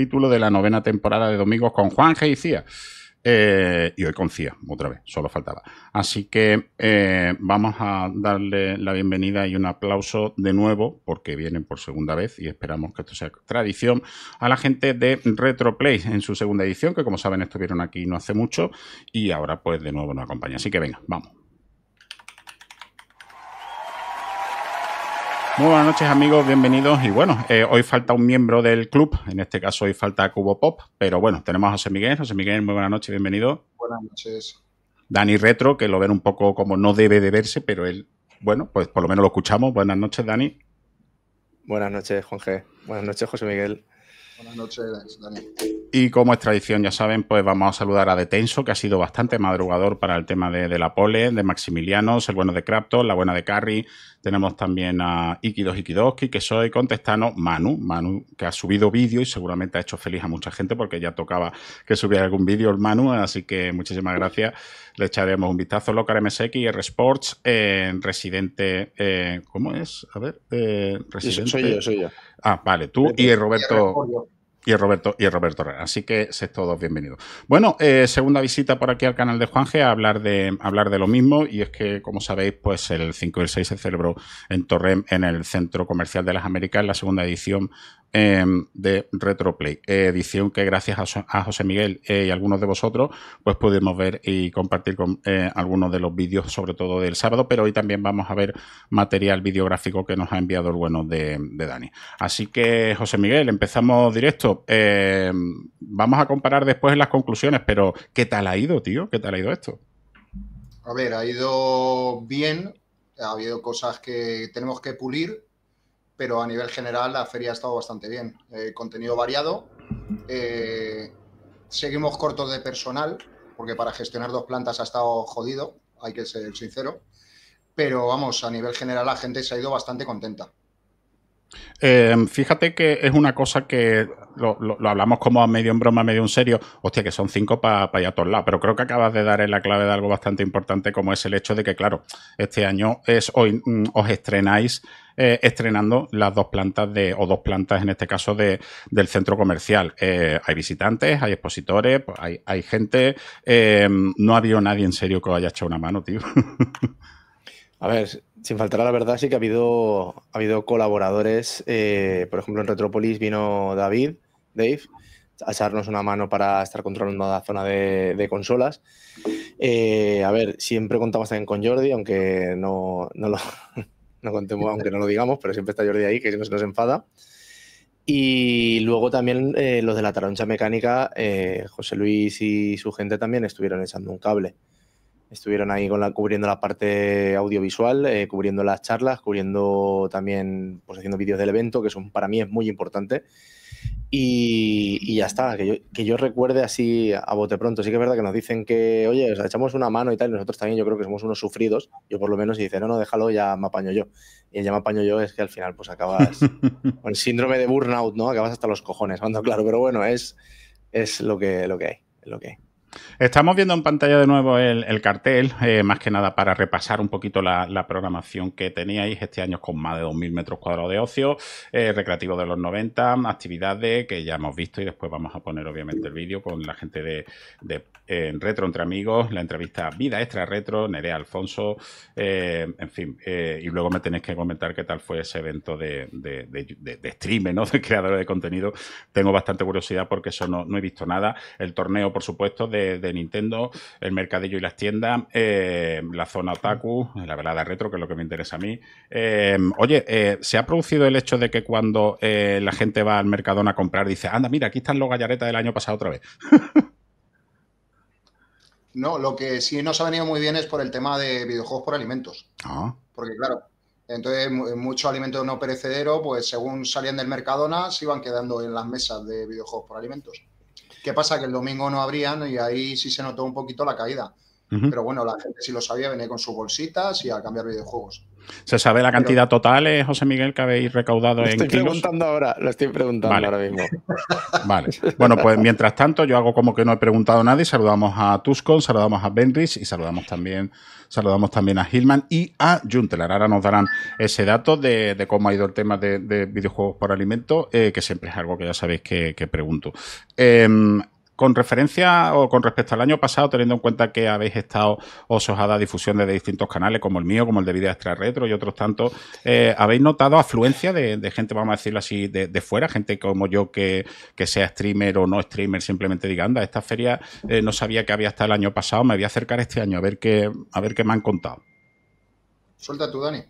título de la novena temporada de Domingos con Juan y Cía. Eh, y hoy con Cía, otra vez, solo faltaba. Así que eh, vamos a darle la bienvenida y un aplauso de nuevo, porque vienen por segunda vez y esperamos que esto sea tradición, a la gente de Retroplay en su segunda edición, que como saben estuvieron aquí no hace mucho y ahora pues de nuevo nos acompaña. Así que venga, vamos. Muy buenas noches amigos, bienvenidos y bueno, eh, hoy falta un miembro del club, en este caso hoy falta Cubo Pop, pero bueno, tenemos a José Miguel. José Miguel, muy buenas noches, bienvenido. Buenas noches. Dani Retro, que lo ven un poco como no debe de verse, pero él, bueno, pues por lo menos lo escuchamos. Buenas noches, Dani. Buenas noches, Juan G. Buenas noches, José Miguel. Buenas noches, Daniel. Y como es tradición, ya saben, pues vamos a saludar a Detenso, que ha sido bastante madrugador para el tema de, la pole, de Maximilianos, el bueno de Krapton, la buena de Carrie. Tenemos también a Ikidos Ikidoski, que soy contestano Manu, Manu, que ha subido vídeo y seguramente ha hecho feliz a mucha gente porque ya tocaba que subiera algún vídeo el Manu, así que muchísimas gracias. Le echaremos un vistazo. Locar MSX, R Sports, en eh, Residente. Eh, ¿Cómo es? A ver, eh, Residente. Soy yo, soy yo. Ah, vale, tú y Roberto. Y Roberto, y Roberto Así que sed todos bienvenidos. Bueno, eh, segunda visita por aquí al canal de Juanje a hablar de, hablar de lo mismo. Y es que, como sabéis, pues el 5 y el 6 se celebró en Torrem, en el Centro Comercial de las Américas, la segunda edición Em, de Retroplay, edición que gracias a, José Miguel eh, y algunos de vosotros, pues pudimos ver y compartir con eh, algunos de los vídeos, sobre todo del sábado, pero hoy también vamos a ver material videográfico que nos ha enviado el bueno de, de Dani. Así que, José Miguel, empezamos directo. Em, vamos a comparar después las conclusiones, pero ¿qué tal ha ido, tío? ¿Qué tal ha ido esto? A ver, ha ido bien, ha habido cosas que tenemos que pulir, pero a nivel general la feria ha estado bastante bien. Eh, contenido variado. Eh, seguimos cortos de personal, porque para gestionar dos plantas ha estado jodido, hay que ser sincero. Pero vamos, a nivel general la gente se ha ido bastante contenta. Eh, fíjate que es una cosa que lo, hablamos como a medio en broma, medio en serio. Hostia, que son cinco para ir a todos lados. Pero creo que acabas de dar en la clave de algo bastante importante, como es el hecho de que, claro, este año es hoy mm, os estrenáis. Eh, estrenando las dos plantas de, o dos plantas en este caso de, del centro comercial. Eh, hay visitantes, hay expositores, pues, hay, hay, gente. no ha habido nadie en serio que os haya echado una mano, tío. A ver, sin faltar a la verdad, sí que ha habido, colaboradores. Eh, por ejemplo, en Retrópolis vino David, Dave, a echarnos una mano para estar controlando la zona de, consolas. Eh, a ver, siempre contamos también con Jordi, aunque no, lo contemos, aunque no lo digamos, pero siempre está Jordi ahí, que se nos enfada. Y luego también eh, los de la taroncha mecánica, José Luis y su gente también estuvieron echando un cable. Estuvieron ahí con la, cubriendo la parte audiovisual, eh, cubriendo las charlas, cubriendo también, pues haciendo vídeos del evento, que son para mí es muy importante. Y, ya está, que yo, que yo recuerde así a bote pronto. Sí que es verdad que nos dicen que, oye, echamos una mano y tal, nosotros también yo creo que somos unos sufridos, yo por lo menos, y dice, no, no, déjalo, ya me apaño yo. Y el ya me apaño yo es que al final pues acabas con el síndrome de burnout, ¿no? Acabas hasta los cojones, cuando claro, pero bueno, es, es lo, que, lo que hay, es lo que hay. Estamos viendo en pantalla de nuevo el, cartel, eh, más que nada para repasar un poquito la, programación que teníais este año con más de 2.000 metros cuadrados de ocio, eh, recreativo de los 90, actividades que ya hemos visto y después vamos a poner obviamente el vídeo con la gente de, Retro entre Amigos, la entrevista Vida Extra Retro, Nerea Alfonso, eh, en fin, y luego me tenéis que comentar qué tal fue ese evento de, streaming, de, ¿no? de creadores de contenido. Tengo bastante curiosidad porque eso no he visto nada. El torneo, por supuesto, de de, Nintendo, el mercadillo y las tiendas, eh, la zona otaku, la velada retro, que es lo que me interesa a mí. Eh, oye, eh, ¿se ha producido el hecho de que cuando la gente va al Mercadona a comprar dice, anda, mira, aquí están los gallaretas del año pasado otra vez? no, lo que sí nos ha venido muy bien es por el tema de videojuegos por alimentos. Ah. Porque claro, entonces, muchos alimentos no perecederos, pues según salían del Mercadona, se iban quedando en las mesas de videojuegos por alimentos. ¿Qué pasa? Que el domingo no abrían y ahí sí se notó un poquito la caída. Pero bueno, la gente si lo sabía venía con sus bolsitas y a cambiar videojuegos. ¿Se sabe la cantidad total, eh, José Miguel, que habéis recaudado en estoy preguntando ahora, lo estoy preguntando ahora mismo. Vale. Bueno, pues mientras tanto, yo hago como que no he preguntado a nadie. Saludamos a Tuscon, saludamos a Benrich y saludamos también, saludamos también a Hillman y a Juntelar. Ahora nos darán ese dato de, cómo ha ido el tema de, videojuegos por alimento, eh, que siempre es algo que ya sabéis que, pregunto. Em, con referencia o con respecto al año pasado, teniendo en cuenta que habéis estado osojada a difusión desde distintos canales, como el mío, como el de Vida Extra Retro y otros tantos, eh, ¿habéis notado afluencia de, gente, vamos a decirlo así, de, fuera? Gente como yo que, que, sea streamer o no streamer, simplemente diga, anda, esta feria eh, no sabía que había hasta el año pasado, me voy a acercar este año a ver qué, a ver qué me han contado. Suelta tú, Dani.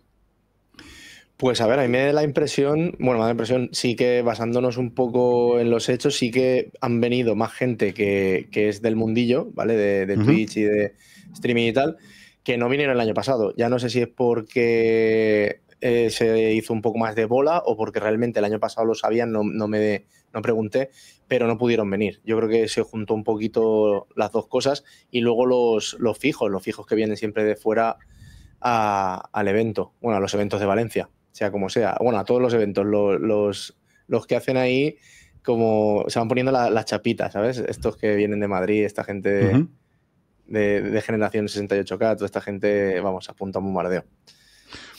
Pues a ver, a mí me da la impresión, bueno, me da la impresión, sí que basándonos un poco en los hechos, sí que han venido más gente que, es del mundillo, ¿vale? De, Twitch y de streaming y tal, que no vinieron el año pasado. Ya no sé si es porque eh, se hizo un poco más de bola o porque realmente el año pasado lo sabían, no, me no pregunté, pero no pudieron venir. Yo creo que se juntó un poquito las dos cosas y luego los, los fijos, los fijos que vienen siempre de fuera al evento, bueno, a los eventos de Valencia sea como sea. Bueno, a todos los eventos, los, los que hacen ahí como se van poniendo las chapitas, ¿sabes? Estos que vienen de Madrid, esta gente de, generación 68K, toda esta gente, vamos, apunta a un bombardeo.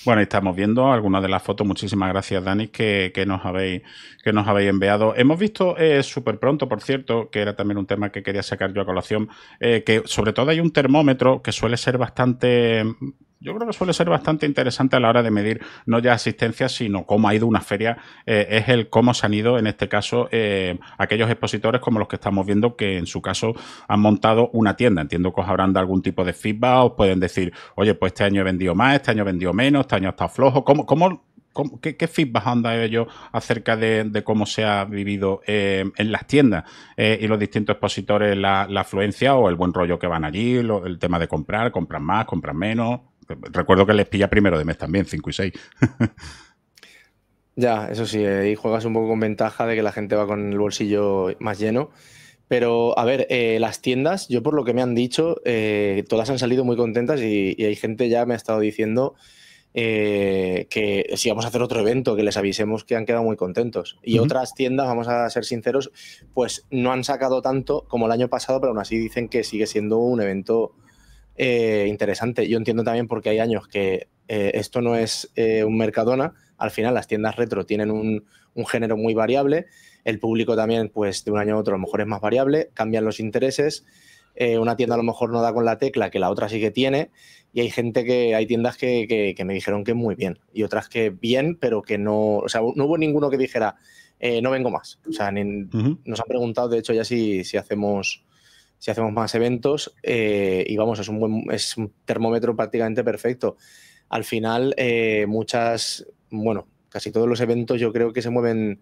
Bueno, estamos viendo algunas de las fotos. Muchísimas gracias, Dani, que, nos, habéis, que nos habéis enviado. Hemos visto eh, súper pronto, por cierto, que era también un tema que quería sacar yo a colación, eh, que sobre todo hay un termómetro que suele ser bastante yo creo que suele ser bastante interesante a la hora de medir no ya asistencia, sino cómo ha ido una feria, eh, es el cómo se han ido, en este caso, eh, aquellos expositores como los que estamos viendo que en su caso han montado una tienda. Entiendo que os habrán dado algún tipo de feedback, os pueden decir, oye, pues este año he vendido más, este año he vendido menos, este año está flojo. ¿Cómo, qué, feedback han dado ellos acerca de, cómo se ha vivido eh, en las tiendas y los distintos expositores la, afluencia o el buen rollo que van allí, el tema de comprar, compran más, compran menos? Recuerdo que les pilla primero de mes también, 5 y 6. ya, eso sí, ahí eh, juegas un poco con ventaja de que la gente va con el bolsillo más lleno. Pero, a ver, eh, las tiendas, yo por lo que me han dicho, eh, todas han salido muy contentas y, hay gente ya me ha estado diciendo que si vamos a hacer otro evento, que les avisemos que han quedado muy contentos. Y otras tiendas, vamos a ser sinceros, pues no han sacado tanto como el año pasado, pero aún así dicen que sigue siendo un evento eh, interesante. Yo entiendo también porque hay años que eh, esto no es eh, un mercadona. Al final las tiendas retro tienen un, género muy variable. El público también, pues de un año a otro, a lo mejor es más variable. Cambian los intereses. una tienda a lo mejor no da con la tecla que la otra sí que tiene. Y hay gente que, hay tiendas que, me dijeron que muy bien. Y otras que bien, pero que no, o sea, no hubo ninguno que dijera, no vengo más. O sea, nos han preguntado, de hecho, ya si, si hacemos si hacemos más eventos eh, y vamos, es un, termómetro prácticamente perfecto. Al final, eh, muchas, bueno, casi todos los eventos yo creo que se mueven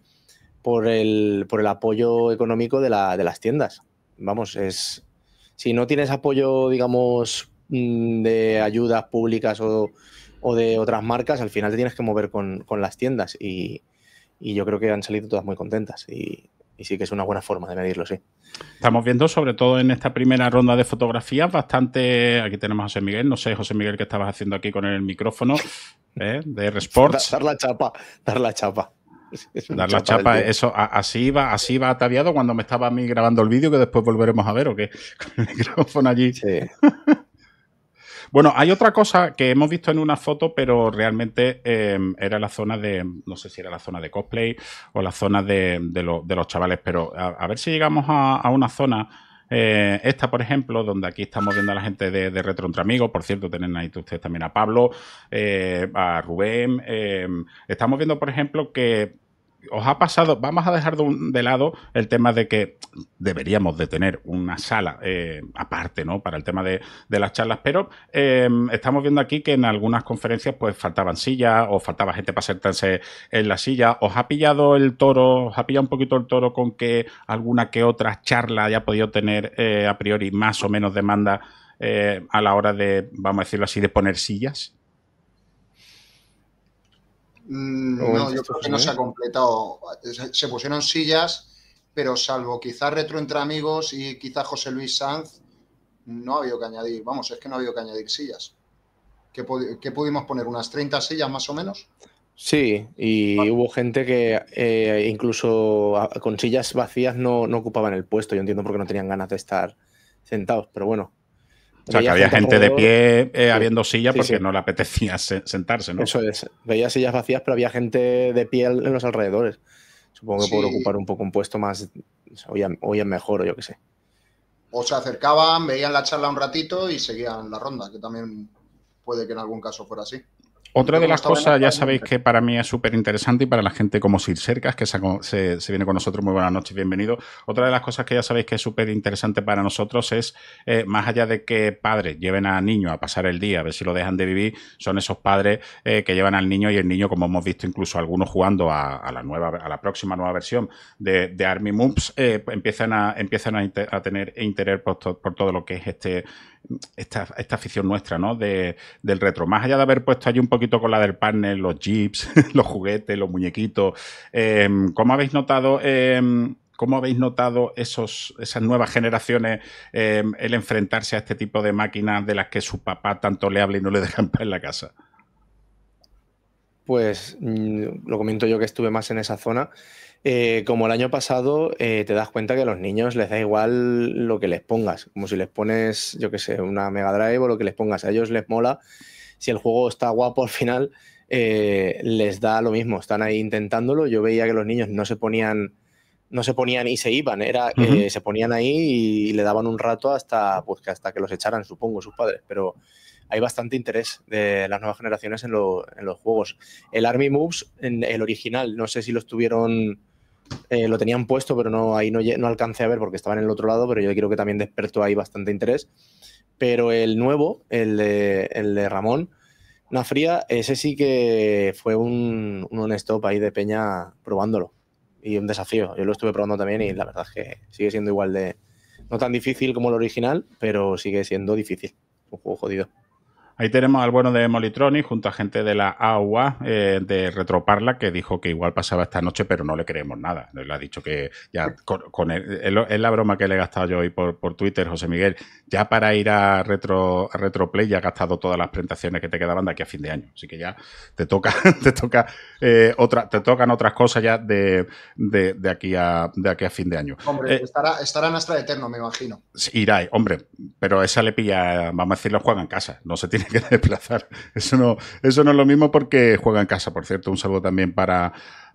por el, por el apoyo económico de, las tiendas. Vamos, es si no tienes apoyo, digamos, mm, de ayudas públicas o, de otras marcas, al final te tienes que mover con, las tiendas y, y yo creo que han salido todas muy contentas y y sí que es una buena forma de medirlo, sí. Estamos viendo, sobre todo en esta primera ronda de fotografías, bastante. Aquí tenemos a José Miguel, no sé, José Miguel, qué estabas haciendo aquí con el micrófono ¿Eh? de R Dar, la chapa, dar la chapa. Dar la chapa, eso, así iba, así iba ataviado cuando me estaba a mí grabando el vídeo, que después volveremos a ver, o qué, con el micrófono allí. Sí. Bueno, hay otra cosa que hemos visto en una foto, pero realmente em, era la zona de, no sé si era la zona de cosplay o la zona de, los chavales, pero a, ver si llegamos a, una zona... Eh, esta, por ejemplo, donde aquí estamos viendo a la gente de, Retro Entre Amigos, por cierto, tienen ahí ustedes también a Pablo, eh, a Rubén. Em, estamos viendo, por ejemplo, que os ha pasado, vamos a dejar de, un, lado el tema de que deberíamos de tener una sala eh, aparte, ¿no? Para el tema de, las charlas, pero em, estamos viendo aquí que en algunas conferencias pues faltaban sillas o faltaba gente para sentarse en la silla. ¿Os ha pillado el toro, os ha pillado un poquito el toro con que alguna que otra charla haya podido tener eh, a priori más o menos demanda eh, a la hora de, vamos a decirlo así, de poner sillas? Mm, no, yo creo que no se ha completado. Se, pusieron sillas, pero salvo quizá retro entre amigos y quizá José Luis Sanz, no ha habido que añadir, vamos, es que no ha habido que añadir sillas. ¿Qué, pudimos poner? ¿Unas 30 sillas más o menos? Sí, y hubo gente que eh, incluso ah, con sillas vacías no, no ocupaban el puesto. Yo entiendo porque no tenían ganas de estar sentados, pero bueno, o sea, que había gente de pie eh, habiendo sillas porque no le apetecía sentarse, ¿no? Eso es. Veía sillas vacías, pero había gente de pie en los alrededores. Supongo que por ocupar un poco un puesto más. Hoy es mejor, o yo qué sé. O se acercaban, veían la charla un ratito y seguían la ronda, que también puede que en algún caso fuera así. Otra de las cosas, ya sabéis que para mí es súper interesante y para la gente como Sir Cercas, que se, viene con nosotros, muy buenas noches, bienvenido. Otra de las cosas que ya sabéis que es súper interesante para nosotros es, eh, más allá de que padres lleven a niño a pasar el día, a ver si lo dejan de vivir, son esos padres eh, que llevan al niño y el niño, como hemos visto incluso algunos jugando a, la, nueva, a la próxima nueva versión de, Army Moves, eh, empiezan, a, empiezan a, tener interés por, por todo lo que es este esta, esta afición nuestra, ¿no? De, del retro. Más allá de haber puesto allí un poquito con la del panel, los jeeps, los juguetes, los muñequitos, em, ¿cómo habéis notado? Em, ¿Cómo habéis notado esos, esas nuevas generaciones em, el enfrentarse a este tipo de máquinas de las que su papá tanto le habla y no le dejan en la casa? Pues mm, lo comento yo que estuve más en esa zona eh, como el año pasado, eh, te das cuenta que a los niños les da igual lo que les pongas. Como si les pones, yo qué sé, una Mega Drive o lo que les pongas. A ellos les mola. Si el juego está guapo al final, eh, les da lo mismo. Están ahí intentándolo. Yo veía que los niños no se ponían. No se ponían y se iban, era, que se ponían ahí y, le daban un rato hasta, pues, hasta que los echaran, supongo, sus padres. Pero hay bastante interés de las nuevas generaciones en, los juegos. El Army Moves, en el original, no sé si lo tuvieron eh, lo tenían puesto, pero no, ahí no, no alcancé a ver porque estaba en el otro lado, pero yo creo que también despertó ahí bastante interés. Pero el nuevo, el de, el de Ramón, una fría, ese sí que fue un, un on-stop ahí de Peña probándolo. Y un desafío. Yo lo estuve probando también y la verdad es que sigue siendo igual de. No tan difícil como el original, pero sigue siendo difícil. Un juego jodido. Ahí tenemos al bueno de Molitroni junto a gente de la agua eh, de Retroparla que dijo que igual pasaba esta noche, pero no le creemos nada. Le ha dicho que ya con, él es la broma que le he gastado yo hoy por, Twitter, José Miguel. Ya para ir a Retro a Retroplay ya ha gastado todas las presentaciones que te quedaban de aquí a fin de año. Así que ya te toca, te toca eh, otra, te tocan otras cosas ya de, aquí a de aquí a fin de año. Hombre, eh, estará, estarán hasta eterno, me imagino. Irá, hombre, pero esa le pilla, vamos a decirlo, juega en casa. No se tiene que desplazar. Eso no, eso no es lo mismo porque juega en casa, por cierto. Un saludo también para,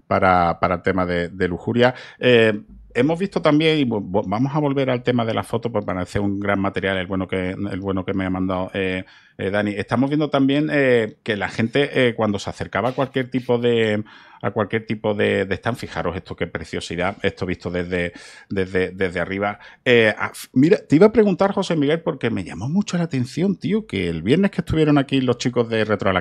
para, para tema de, de lujuria. Eh, hemos visto también, y vamos a volver al tema de las fotos, porque parece un gran material el bueno que, el bueno que me ha mandado eh, eh, Dani. Estamos viendo también eh, que la gente, cuando se acercaba a cualquier tipo de a cualquier tipo de, de stand, fijaros esto qué preciosidad, esto visto desde, desde, arriba. mira, te iba a preguntar, José Miguel, porque me llamó mucho la atención, tío, que el viernes que estuvieron aquí los chicos de Retro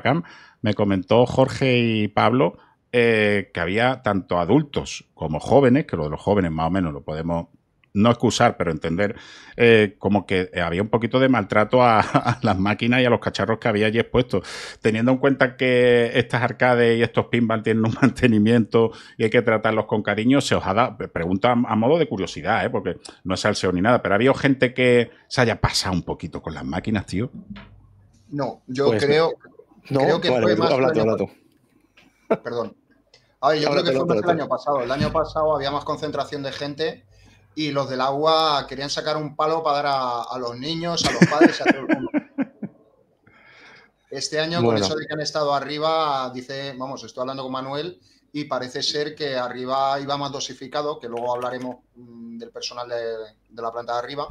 me comentó Jorge y Pablo eh, que había tanto adultos como jóvenes, que lo de los jóvenes más o menos lo podemos no excusar, pero entender eh, como que había un poquito de maltrato a, las máquinas y a los cacharros que había allí expuestos. Teniendo en cuenta que estas arcades y estos pinball tienen un mantenimiento y hay que tratarlos con cariño, se os ha dado, pregunta a modo de curiosidad, ¿eh? porque no es salseo ni nada, pero había gente que se haya pasado un poquito con las máquinas, tío. No, yo pues creo, que fue más... Perdón yo creo que fue el año pasado. El año pasado había más concentración de gente y los del agua querían sacar un palo para dar a, los niños, a los padres, a todo el mundo. Este año, con eso de que han estado arriba, dice, vamos, estoy hablando con Manuel y parece ser que arriba iba más dosificado, que luego hablaremos mm, del personal de, la planta de arriba.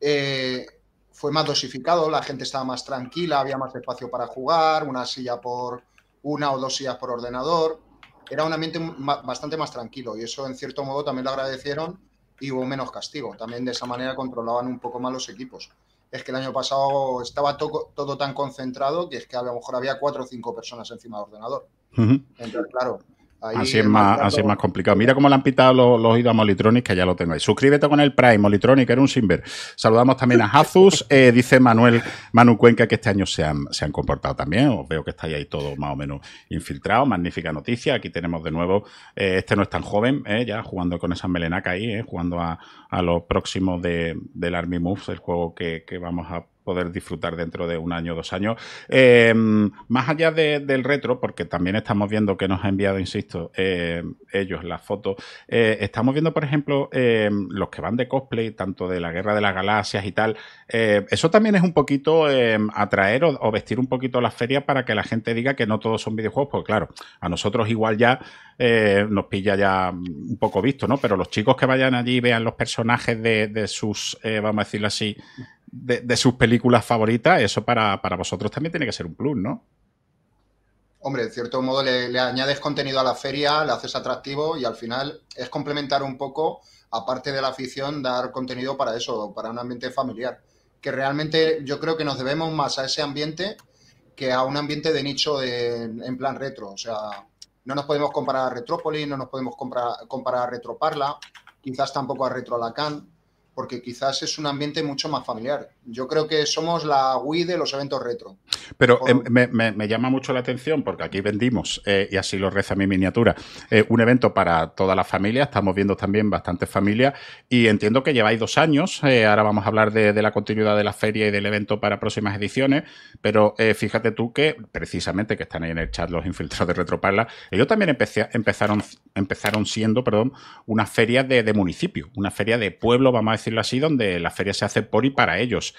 Eh, fue más dosificado, la gente estaba más tranquila, había más espacio para jugar, una silla por una o dos sillas por ordenador era un ambiente bastante más tranquilo y eso en cierto modo también lo agradecieron y hubo menos castigo. También de esa manera controlaban un poco más los equipos. Es que el año pasado estaba todo tan concentrado que es que a lo mejor había cuatro o cinco personas encima del ordenador. Entonces, claro, así, es más, así es más complicado. Mira cómo le han pitado los, oídos a Molitronic, que ya lo tengo ahí. Suscríbete con el Prime, Molitronic, era un simber. Saludamos también a Hazus, eh, dice Manuel Manu Cuenca, que este año se han, comportado también. Os veo que estáis ahí todo más o menos infiltrado Magnífica noticia. Aquí tenemos de nuevo, eh, este no es tan joven, eh, ya jugando con esa melenaca ahí, jugando a, a los próximos del Army Moves, el juego que vamos a poder disfrutar dentro de un año o dos años. Em, más allá del retro, porque también estamos viendo que nos ha enviado, insisto, em, ellos las fotos, eh, estamos viendo, por ejemplo, em, los que van de cosplay, tanto de la Guerra de las Galaxias y tal. Eh, eso también es un poquito atraer o, vestir un poquito la feria para que la gente diga que no todos son videojuegos, porque claro, a nosotros igual ya eh, nos pilla ya un poco visto, ¿no? Pero los chicos que vayan allí y vean los personajes de sus, vamos a decirlo así, de, sus películas favoritas, eso para, vosotros también tiene que ser un plus, ¿no? Hombre, en cierto modo le, añades contenido a la feria, le haces atractivo y al final es complementar un poco, aparte de la afición, dar contenido para eso, para un ambiente familiar. Que realmente yo creo que nos debemos más a ese ambiente que a un ambiente de nicho en plan retro. O sea, no nos podemos comparar a Retrópolis, no nos podemos comparar, comparar a Retroparla, quizás tampoco a Retro Lacan porque quizás es un ambiente mucho más familiar. Yo creo que somos la Wii de los eventos retro. Pero eh, me, llama mucho la atención porque aquí vendimos, eh, y así lo reza mi miniatura, eh, un evento para toda la familia. Estamos viendo también bastantes familias y entiendo que lleváis dos años. ahora vamos a hablar de, la continuidad de la feria y del evento para próximas ediciones. Pero fíjate tú que precisamente que están ahí en el chat los infiltrados de Retroparla, ellos también empezaron, empezaron siendo perdón, una feria de municipio, una feria de pueblo, vamos a decir decirlo así, donde la feria se hace por y para ellos.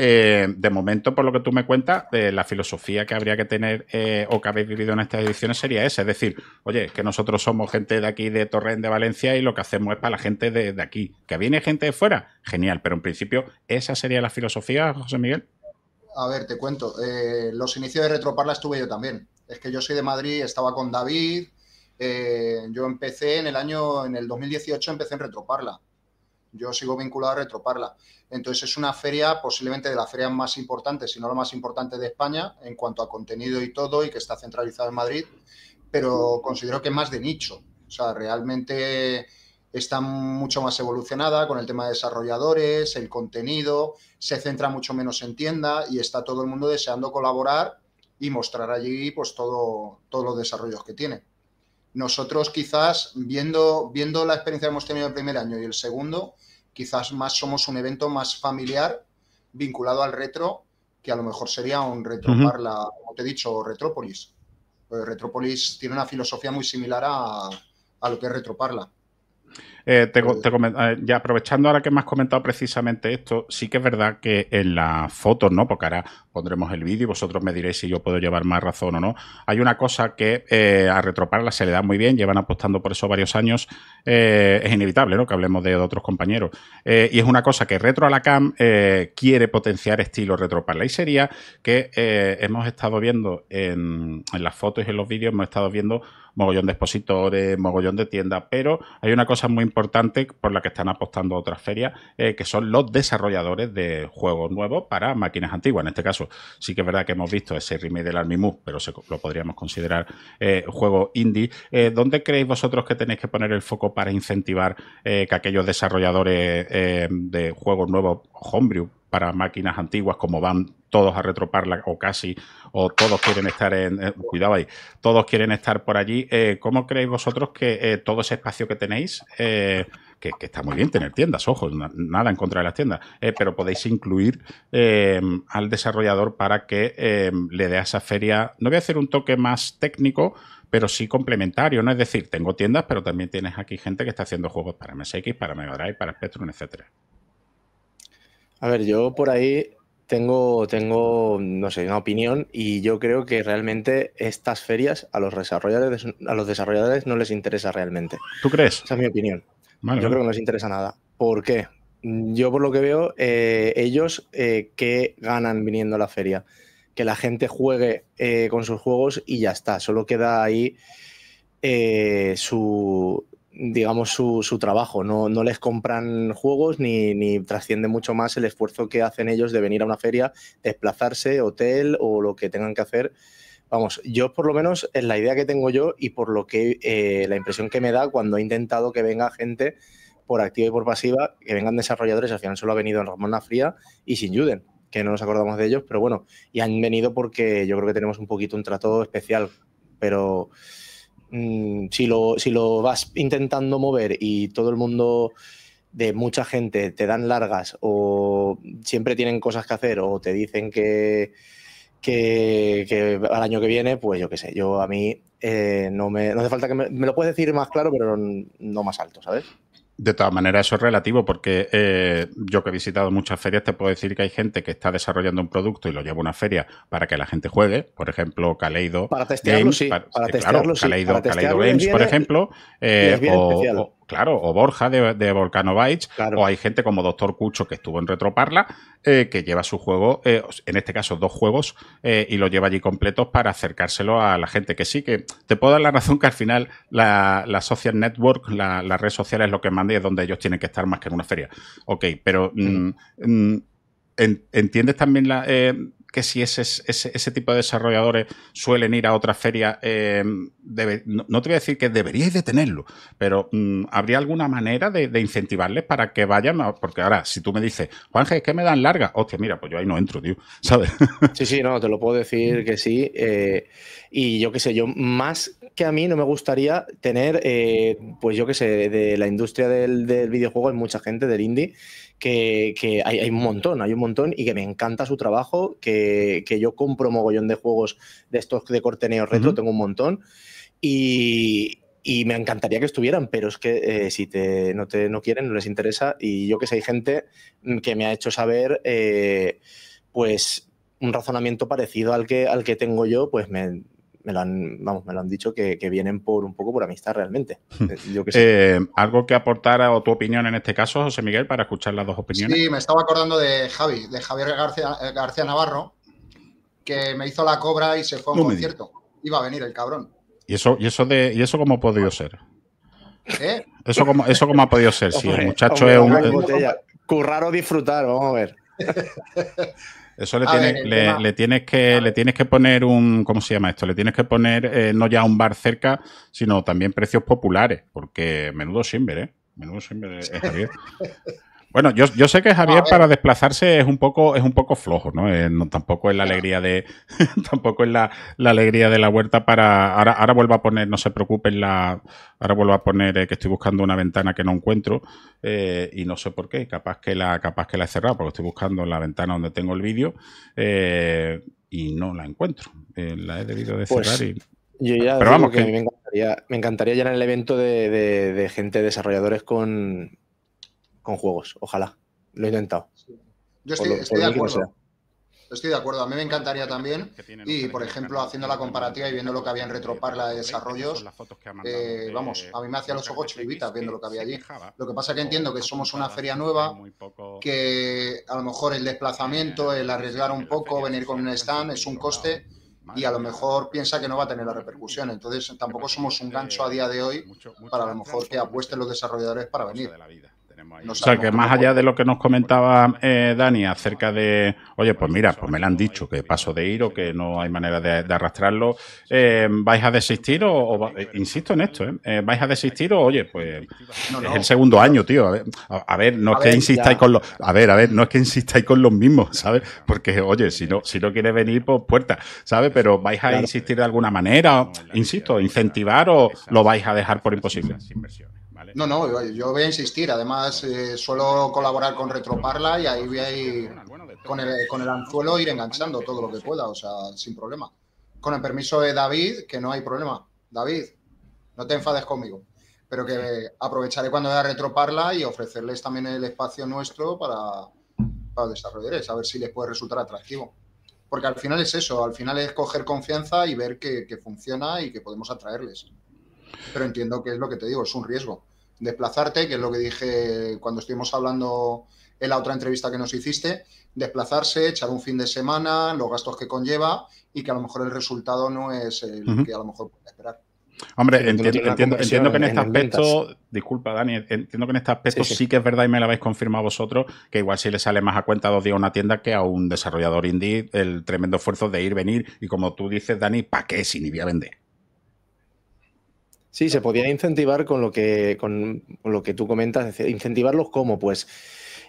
Eh, de momento, por lo que tú me cuentas, eh, la filosofía que habría que tener eh, o que habéis vivido en estas ediciones sería esa. Es decir, oye, que nosotros somos gente de aquí, de Torrent, de Valencia, y lo que hacemos es para la gente de, de, aquí. ¿Que viene gente de fuera? Genial, pero en principio, ¿esa sería la filosofía, José Miguel? A ver, te cuento. los inicios de Retroparla estuve yo también. Es que yo soy de Madrid, estaba con David. yo empecé en el año, en el 2018 empecé en Retroparla yo sigo vinculado a Retroparla. Entonces es una feria posiblemente de las ferias más importantes, si no la más importante de España en cuanto a contenido y todo, y que está centralizada en Madrid, pero considero que es más de nicho. O sea, realmente está mucho más evolucionada con el tema de desarrolladores, el contenido, se centra mucho menos en tienda y está todo el mundo deseando colaborar y mostrar allí pues todo, todos los desarrollos que tiene. Nosotros quizás, viendo, viendo la experiencia que hemos tenido el primer año y el segundo, quizás más somos un evento más familiar vinculado al retro, que a lo mejor sería un retroparla, como te he dicho, Retrópolis. Pues Retrópolis tiene una filosofía muy similar a, a lo que es Retroparla. Eh, pues eh, ya aprovechando ahora que me has comentado precisamente esto, sí que es verdad que en las fotos, ¿no? Porque ahora pondremos el vídeo y vosotros me diréis si yo puedo llevar más razón o no. Hay una cosa que eh, a Retroparla se le da muy bien, llevan apostando por eso varios años. es inevitable, ¿no? Que hablemos de, otros compañeros. y es una cosa que Retro a la Cam quiere potenciar estilo Retroparla. Y sería que hemos estado viendo en, en las fotos y en los vídeos, hemos estado viendo mogollón de expositores, mogollón de tiendas, pero hay una cosa muy importante por la que están apostando otras ferias, eh, que son los desarrolladores de juegos nuevos para máquinas antiguas. En este caso, sí que es verdad que hemos visto ese remake del Move, pero lo podríamos considerar eh, juego indie. Eh, ¿Dónde creéis vosotros que tenéis que poner el foco para incentivar que aquellos desarrolladores de juegos nuevos, homebrew, para máquinas antiguas, como van todos a retroparla o casi, o todos quieren estar en, eh, cuidado ahí, todos quieren estar por allí. Eh, ¿Cómo creéis vosotros que eh, todo ese espacio que tenéis, que, está muy bien tener tiendas, ojo, nada en contra de las tiendas, pero podéis incluir al desarrollador para que le dé a esa feria, no voy a hacer un toque más técnico, pero sí complementario, ¿no? Es decir, tengo tiendas, pero también tienes aquí gente que está haciendo juegos para MSX, para Mega Drive, para Spectrum, etcétera. A ver, yo por ahí tengo, tengo, no sé, una opinión y yo creo que realmente estas ferias a los desarrolladores, a los desarrolladores no les interesa realmente. ¿Tú crees? Esa es mi opinión. yo creo que no les interesa nada. ¿Por qué? Yo por lo que veo, eh, ellos eh, que ganan viniendo a la feria. Que la gente juegue eh, con sus juegos y ya está. Solo queda ahí su, digamos, su, su trabajo. No, no, les compran juegos ni, ni, trasciende mucho más el esfuerzo que hacen ellos de venir a una feria, desplazarse, hotel o lo que tengan que hacer. Vamos, yo por lo menos es la idea que tengo yo y por lo que eh, la impresión que me da cuando he intentado que venga gente por activa y por pasiva, que vengan desarrolladores, al final solo ha venido en Ramona Fría y sin Juden, que no nos acordamos de ellos, pero bueno, y han venido porque yo creo que tenemos un poquito un trato especial, pero Mm, si, lo, vas intentando mover y todo el mundo de mucha gente te dan largas o siempre tienen cosas que hacer o te dicen que, que, al año que viene, pues yo qué sé, yo a mí eh, no me no hace falta que me, me, lo puedes decir más claro, pero no más alto, ¿sabes? De todas maneras, eso es relativo porque eh, yo que he visitado muchas ferias te puedo decir que hay gente que está desarrollando un producto y lo lleva a una feria para que la gente juegue. Por ejemplo, Caleido. Games, por ejemplo. Eh, Claro, o Borja de, Volcano Bites, o hay gente como Doctor Cucho que estuvo en Retroparla, eh, que lleva su juego, eh, en este caso dos juegos, eh, y lo lleva allí completos para acercárselo a la gente. Que sí, que te puedo dar la razón que al final la, social network, la, red social es lo que manda y es donde ellos tienen que estar más que en una feria. Ok, pero mm, mm, entiendes también la que si ese, ese, tipo de desarrolladores suelen ir a otra feria eh, no, te voy a decir que deberíais de tenerlo, pero mm, ¿habría alguna manera de, incentivarles para que vayan? porque ahora, si tú me dices, Juanje, es que me dan larga, hostia, mira, pues yo ahí no entro, tío, ¿sabes? Sí, sí, no, te lo puedo decir que sí. Eh, y yo qué sé, yo más que a mí no me gustaría tener, eh, pues yo qué sé, de la industria del, del videojuego hay mucha gente del indie que, hay, un montón, hay un montón y que me encanta su trabajo, que, yo compro mogollón de juegos de estos de corteneo retro, tengo un montón. Y, me encantaría que estuvieran, pero es que eh, si te, no, te, no quieren, no les interesa. Y yo que sé, hay gente mm, que me ha hecho saber, eh, pues, un razonamiento parecido al que, al que tengo yo, pues me, me lo han, vamos, me han dicho que, vienen por un poco por amistad realmente. Hmm. Eh, eh, ¿Algo que aportar o tu opinión en este caso, José Miguel, para escuchar las dos opiniones? Sí, me estaba acordando de Javi, de Javier García, eh, García Navarro, que me hizo la cobra y se fue a un concierto. Iba a venir el cabrón. ¿Y eso, y eso, de, eso cómo ha podido ser? ¿Eh? Eso como, eso cómo ha podido ser, si el muchacho es un... Currar o disfrutar, vamos a ver. Eso le, tiene, le, tienes que, le tienes que poner un, ¿cómo se llama esto? Le tienes que poner eh, no ya un bar cerca, sino también precios populares, porque menudo Simber, ¿eh? Menudo Simber es eh, Javier. Bueno, yo, sé que Javier para eh. desplazarse es un poco, es un poco flojo, ¿no? Eh, tampoco es la alegría de. tampoco es la, alegría de la huerta para. Ahora, vuelvo a poner, no se preocupen la. Ahora vuelvo a poner eh, que estoy buscando una ventana que no encuentro. y no sé por qué. Capaz que la, capaz que la he cerrado, porque estoy buscando la ventana donde tengo el vídeo. y no la encuentro. la he debido de pues, cerrar y. Pero vamos, que, Me, encantaría, me encantaría, llenar el evento de, de gente, desarrolladores con, con juegos. Ojalá. Lo he intentado. Yo estoy, estoy de acuerdo. de acuerdo. A mí me encantaría también. Y, por ejemplo, haciendo la comparativa y viendo lo que había en Retroparla de desarrollos, eh, vamos, a mí me hacía los ojos chivitas viendo lo que había allí. Lo que pasa es que entiendo que somos una feria nueva, que a lo mejor el desplazamiento, eh, el arriesgar un poco, venir con un stand, es un coste y a lo mejor piensa que no va a tener la repercusión. Entonces, tampoco somos un gancho a día de hoy para a lo mejor que apuesten los desarrolladores para venir o sea, que más allá de lo que nos comentaba eh, Dani acerca de, oye, pues mira, pues me lo han dicho, que paso de ir o que no hay manera de, arrastrarlo, eh, ¿vais a desistir o, eh, insisto en esto, eh, vais a desistir o, oye, pues es el segundo año, tío, a ver, no es que insistáis con los, a ver, a ver, no es que insistáis con los mismos, ¿sabes? Porque, oye, si no, si no quieres venir, pues puerta, ¿sabes? Pero vais a insistir de alguna manera, insisto, incentivar o lo vais a dejar por imposible. No, no, yo, voy a insistir. Además, eh, suelo colaborar con Retroparla y ahí voy a ir con el, anzuelo ir enganchando todo lo que pueda, o sea, sin problema. Con el permiso de David, que no hay problema. David, no te enfades conmigo pero que aprovecharé cuando vaya a retroparla y ofrecerles también el espacio nuestro para, desarrollar, a ver si les puede resultar atractivo. Porque al final es eso, al final es coger confianza y ver que, que, funciona y que podemos atraerles. Pero entiendo que es lo que te digo, es un riesgo. Desplazarte, que es lo que dije cuando estuvimos hablando en la otra entrevista que nos hiciste, desplazarse, echar un fin de semana, los gastos que conlleva y que a lo mejor el resultado no es el que a lo mejor puede esperar. Hombre, entiendo, entiendo, que en, este aspecto, disculpa Dani, entiendo que en este aspecto sí, que es verdad y me lo habéis confirmado vosotros, que igual si le sale más a cuenta dos días a una tienda que a un desarrollador indie el tremendo esfuerzo de ir, venir y como tú dices Dani, ¿para qué si ni voy a vender? Sí, se podía incentivar con lo que, con lo que tú comentas, incentivarlos ¿cómo? pues,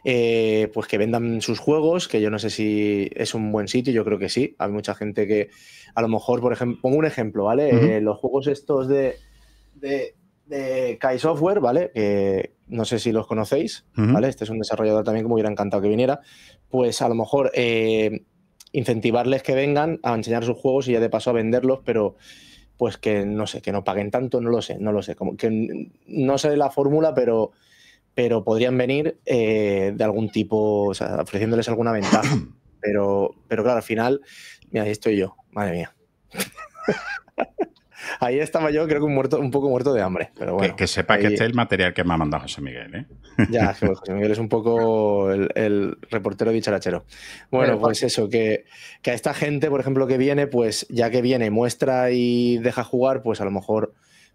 eh, pues que vendan sus juegos, que yo no sé si es un buen sitio, yo creo que sí. Hay mucha gente que a lo mejor, por ejemplo, pongo un ejemplo, ¿vale? Eh, los juegos estos de, de, Kai Software, ¿vale? Que no sé si los conocéis, ¿vale? Este es un desarrollador también que me hubiera encantado que viniera. Pues a lo mejor eh, incentivarles que vengan a enseñar sus juegos y ya de paso a venderlos, pero pues que no sé, que no paguen tanto, no lo sé, no lo sé. Como que no sé la fórmula, pero, pero podrían venir eh, de algún tipo, ofreciéndoles alguna ventaja. Pero, pero claro, al final, mira, ahí estoy yo, madre mía ahí estaba yo, creo que un, poco muerto de hambre. Pero bueno, que, sepa que este es el material que me ha mandado José Miguel. ¿eh? Ya, José Miguel es un poco el, reportero bicharachero. Bueno, pues eso, que, a esta gente, por ejemplo, que viene, pues ya que viene, muestra y deja jugar, pues a lo mejor,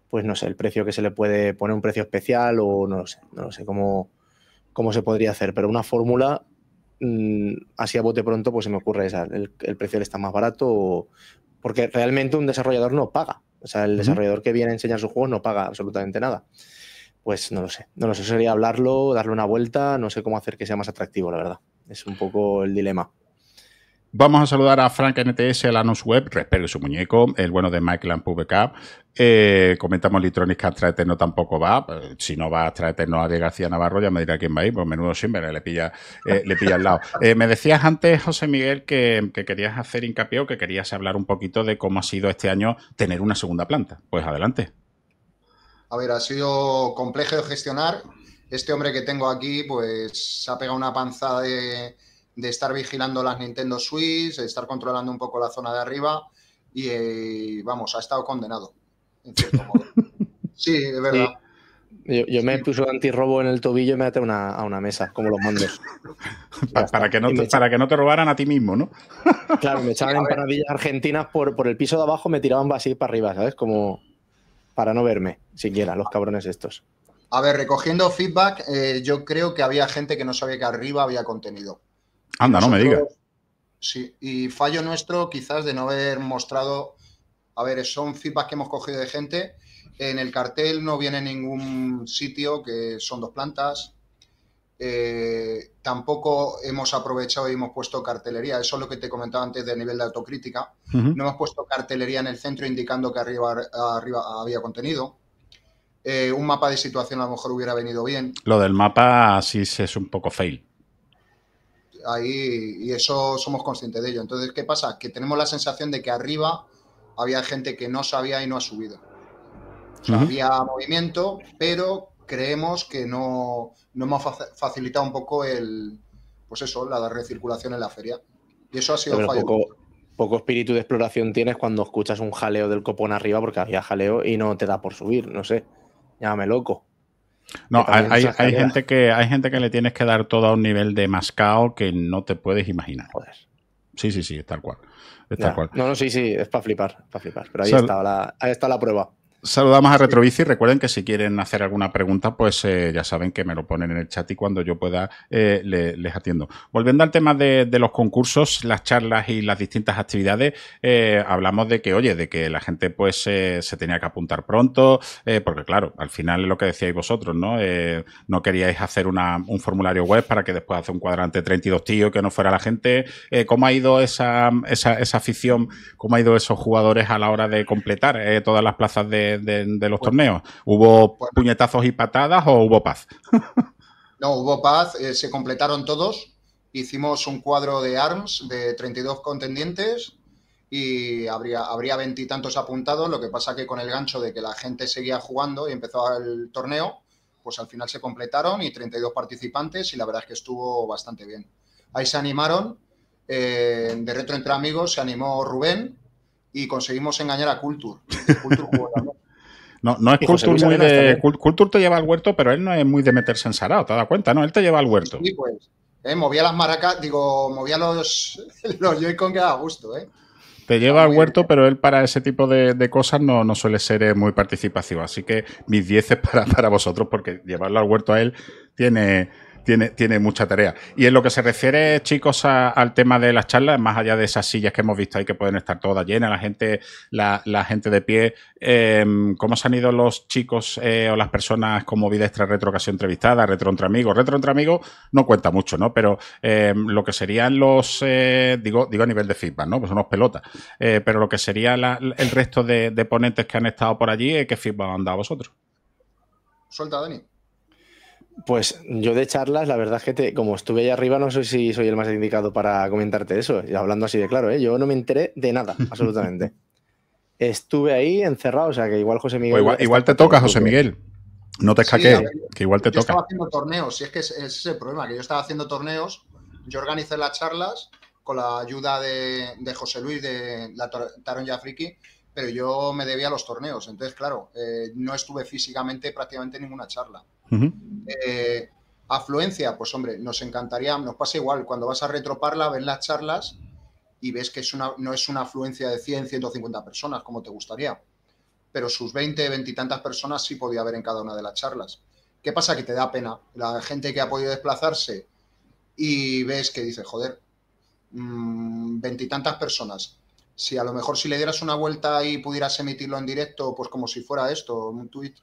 pues no sé, el precio que se le puede poner, un precio especial o no sé, no sé cómo, cómo se podría hacer, pero una fórmula mm, así a bote pronto, pues se me ocurre esa. El, el precio está más barato. porque realmente un desarrollador no paga o sea, el desarrollador que viene a enseñar su juego no paga absolutamente nada. Pues no lo sé. No lo sé. Sería hablarlo, darle una vuelta. No sé cómo hacer que sea más atractivo, la verdad. Es un poco el dilema. Vamos a saludar a Frank NTS, Anus Web, respeto su muñeco, el bueno de Michael and eh, comentamos Litronics que Astra Eterno tampoco va. Eh, si no va Astra no a de García Navarro, ya me dirá quién va a ir, pues menudo siempre le pilla, eh, le pilla al lado. me decías antes, José Miguel, que, querías hacer hincapié o que querías hablar un poquito de cómo ha sido este año tener una segunda planta. Pues adelante. A ver, ha sido complejo de gestionar. Este hombre que tengo aquí, pues se ha pegado una panzada de de estar vigilando las Nintendo Switch, de estar controlando un poco la zona de arriba y, eh, vamos, ha estado condenado, en cierto modo. Sí, es verdad. Yo, me puso puse antirrobo en el tobillo y me até una, a una mesa, como los mandos. para, que no te, para que no te robaran a ti mismo, ¿no? claro, me echaban empanadillas argentinas por, por el piso de abajo, me tiraban así para arriba, ¿sabes? Como para no verme siquiera, los cabrones estos. A ver, recogiendo feedback, eh, yo creo que había gente que no sabía que arriba había contenido. Anda, no me digas. Sí, y fallo nuestro quizás de no haber mostrado, a ver, son feedback que hemos cogido de gente. En el cartel no viene ningún sitio que son dos plantas. Eh, tampoco hemos aprovechado y hemos puesto cartelería. Eso es lo que te comentaba antes de nivel de autocrítica. No hemos puesto cartelería en el centro indicando que arriba, arriba había contenido. Eh, un mapa de situación a lo mejor hubiera venido bien. Lo del mapa sí es un poco fail. Ahí, y eso somos conscientes de ello. Entonces, ¿qué pasa? Que tenemos la sensación de que arriba había gente que no sabía y no ha subido. Había movimiento, pero creemos que no, no hemos facilitado un poco el, pues eso, la recirculación en la feria. Y eso ha sido fallo. Poco, poco, espíritu de exploración tienes cuando escuchas un jaleo del copón arriba porque había jaleo y no te da por subir, no sé. Llámame loco. No, hay, gente que, hay gente que le tienes que dar todo a un nivel de mascao que no te puedes imaginar. Sí, sí, sí, tal cual. Tal cual. no, no, sí, sí, es para flipar, para flipar. Pero ahí, la, ahí está la prueba. Saludamos a Retrovici. Recuerden que si quieren hacer alguna pregunta, pues eh, ya saben que me lo ponen en el chat y cuando yo pueda eh, les atiendo. Volviendo al tema de, los concursos, las charlas y las distintas actividades, eh, hablamos de que, oye, de que la gente pues se tenía que apuntar pronto, porque claro, al final es lo que decíais vosotros, ¿no? no queríais hacer una, un formulario web para que después hace un cuadrante 32 tíos que no fuera la gente. ¿Cómo ha ido esa, esa, esa afición? ¿Cómo ha ido esos jugadores a la hora de completar todas las plazas de de, los torneos? ¿Hubo puñetazos y patadas o hubo paz? no, hubo paz, eh, se completaron todos. Hicimos un cuadro de ARMS de 32 contendientes y habría habría veintitantos apuntados. Lo que pasa que con el gancho de que la gente seguía jugando y empezó el torneo, pues al final se completaron y 32 participantes y la verdad es que estuvo bastante bien. Ahí se animaron, eh, de retro entre amigos se animó Rubén y conseguimos engañar a Culture. jugó no, es Culture muy de. Culture te lleva al huerto, pero él no es muy de meterse en sarao, ¿te das cuenta? No, él te lleva al huerto. Sí, pues. Eh, movía las maracas, digo, movía los, los con que da gusto, ¿eh? Te lleva al huerto, pero él para ese tipo de, cosas no, suele ser eh, muy participativo. Así que mis 10 es para, para vosotros, porque llevarlo al huerto a él tiene tiene, tiene mucha tarea. Y en lo que se refiere, chicos, al tema de las charlas, más allá de esas sillas que hemos visto ahí que pueden estar todas llenas, la gente, la, gente de pie, em, ¿cómo se han ido los chicos eh, o las personas como vida extra retro que entrevistada, retro entre amigos? Retro entre amigos no cuenta mucho, ¿no? Pero em, lo que serían los, eh, digo, digo a nivel de feedback, ¿no? Pues unos pelotas, eh, pero lo que sería la, el resto de, ponentes que han estado por allí, ¿qué feedback han dado vosotros? Suelta, Dani. Pues yo de charlas, la verdad es que como estuve ahí arriba, no sé si soy el más indicado para comentarte eso, y hablando así de claro, ¿eh? yo no me enteré de nada, absolutamente. estuve ahí encerrado, o sea que igual José Miguel... Pues igual, te toca, José Miguel. No te escaquees, que igual te toca. Yo estaba haciendo torneos, si es que ese es el problema, que yo estaba haciendo torneos, yo organicé las charlas con la ayuda de, José Luis de la Taron Friki, pero yo me debía a los torneos, entonces claro, eh, no estuve físicamente prácticamente en ninguna charla. Eh, afluencia, pues hombre, nos encantaría, nos pasa igual, cuando vas a retroparla, ven las charlas y ves que es una, no es una afluencia de 100, 150 personas como te gustaría, pero sus 20, 20 y tantas personas sí podía haber en cada una de las charlas. ¿Qué pasa? Que te da pena. La gente que ha podido desplazarse y ves que dice, joder, mm, veintitantas personas. Si a lo mejor si le dieras una vuelta y pudieras emitirlo en directo, pues como si fuera esto, un tweet,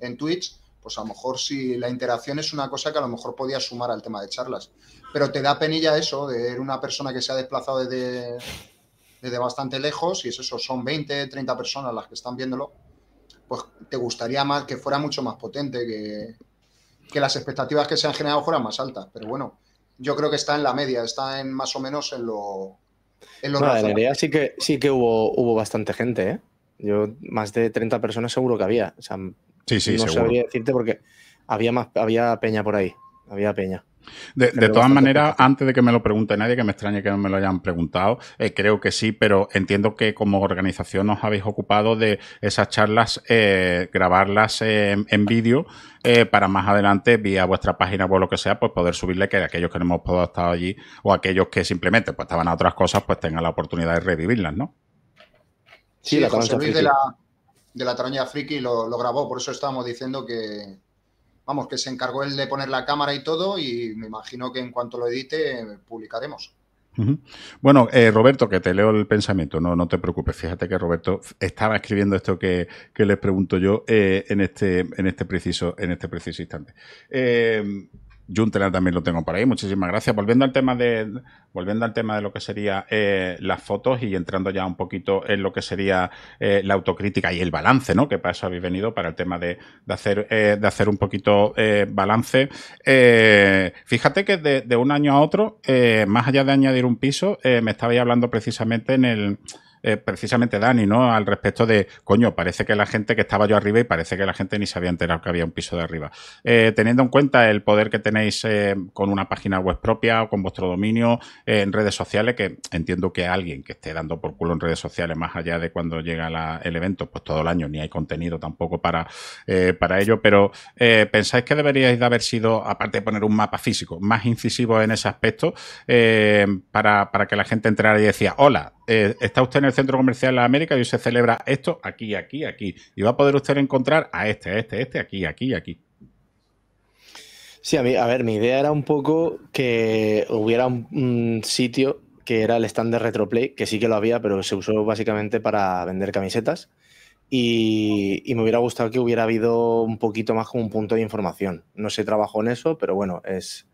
en Twitch, pues a lo mejor si la interacción es una cosa que a lo mejor podía sumar al tema de charlas. Pero te da penilla eso, de ver una persona que se ha desplazado desde, desde bastante lejos, y es eso, son 20, 30 personas las que están viéndolo, pues te gustaría más que fuera mucho más potente, que, las expectativas que se han generado fueran más altas. Pero bueno, yo creo que está en la media, está en más o menos en lo... En, lo sí que, sí que hubo, hubo bastante gente, ¿eh? Yo, más de 30 personas seguro que había. Sí, sí, no sabía decirte porque había más, había peña por ahí. Había peña. De, todas maneras, antes de que me lo pregunte nadie, que me extrañe que no me lo hayan preguntado, eh, creo que sí, pero entiendo que como organización nos habéis ocupado de esas charlas, eh, grabarlas eh, en, vídeo para más adelante, vía vuestra página o lo que sea, pues poder subirle que aquellos que no hemos podido estar allí o aquellos que simplemente pues estaban a otras cosas, pues tengan la oportunidad de revivirlas, ¿no? Sí, la José de la, de la traña Friki lo, grabó, por eso estábamos diciendo que, vamos, que se encargó él de poner la cámara y todo y me imagino que en cuanto lo edite publicaremos. Bueno, eh, Roberto, que te leo el pensamiento, no, no te preocupes. Fíjate que Roberto estaba escribiendo esto que, que les pregunto yo eh, en, este, en, este preciso, en este preciso instante. Eh, Juntelar también lo tengo por ahí. Muchísimas gracias. Volviendo al tema de, volviendo al tema de lo que sería eh, las fotos y entrando ya un poquito en lo que sería eh, la autocrítica y el balance, ¿no? Que para eso habéis venido, para el tema de, de hacer, eh, de hacer un poquito balance. fíjate que de, de, un año a otro, más allá de añadir un piso, me estabais hablando precisamente en el eh, precisamente Dani, ¿no? Al respecto de, coño, parece que la gente que estaba yo arriba y parece que la gente ni se había enterado que había un piso de arriba. Eh, teniendo en cuenta el poder que tenéis eh, con una página web propia o con vuestro dominio en redes sociales, que entiendo que alguien que esté dando por culo en redes sociales, más allá de cuando llega el evento, pues todo el año ni hay contenido tampoco para, para ello, pero ¿pensáis que deberíais de haber sido, aparte de poner un mapa físico, más incisivo en ese aspecto para, para que la gente entrara y decía, hola, eh, está usted en el centro comercial de América y se celebra esto aquí, aquí, aquí. Y va a poder usted encontrar a este, a este, a este, aquí, aquí, aquí. Sí, a, mí, a ver, mi idea era un poco que hubiera un, sitio que era el stand de Retroplay, que sí que lo había, pero se usó básicamente para vender camisetas. Y, y, me hubiera gustado que hubiera habido un poquito más como un punto de información. No sé trabajó en eso, pero bueno, es,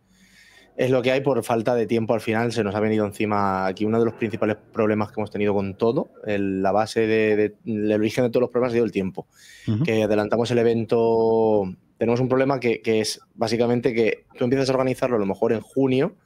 es lo que hay por falta de tiempo. Al final se nos ha venido encima aquí uno de los principales problemas que hemos tenido con todo. la base de, origen de todos los problemas ha sido el tiempo. Que adelantamos el evento. Tenemos un problema que, que, es básicamente que tú empiezas a organizarlo a lo mejor en junio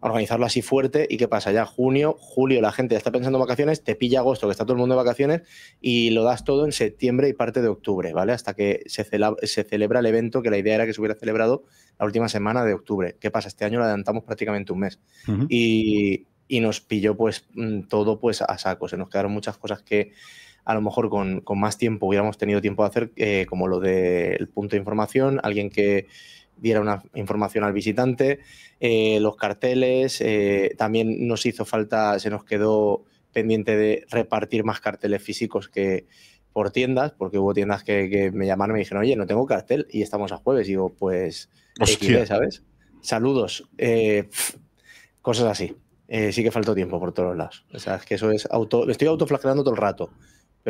organizarlo así fuerte y qué pasa, ya junio, julio la gente ya está pensando en vacaciones, te pilla agosto que está todo el mundo de vacaciones y lo das todo en septiembre y parte de octubre, ¿vale? Hasta que se, celebra, el evento que la idea era que se hubiera celebrado la última semana de octubre. ¿Qué pasa? Este año lo adelantamos prácticamente un mes y, y, nos pilló pues mm, todo pues a saco, se nos quedaron muchas cosas que a lo mejor con, más tiempo hubiéramos tenido tiempo de hacer, eh, como lo del punto de información, alguien que diera una información al visitante, eh, los carteles, eh, también nos hizo falta, se nos quedó pendiente de repartir más carteles físicos que por tiendas, porque hubo tiendas que, me llamaron y me dijeron, oye, no tengo cartel y estamos a jueves. Y digo, pues, ¿sabes? Saludos, eh, cosas así. sí que faltó tiempo por todos lados. O sea, es que eso es auto, estoy autoflagelando todo el rato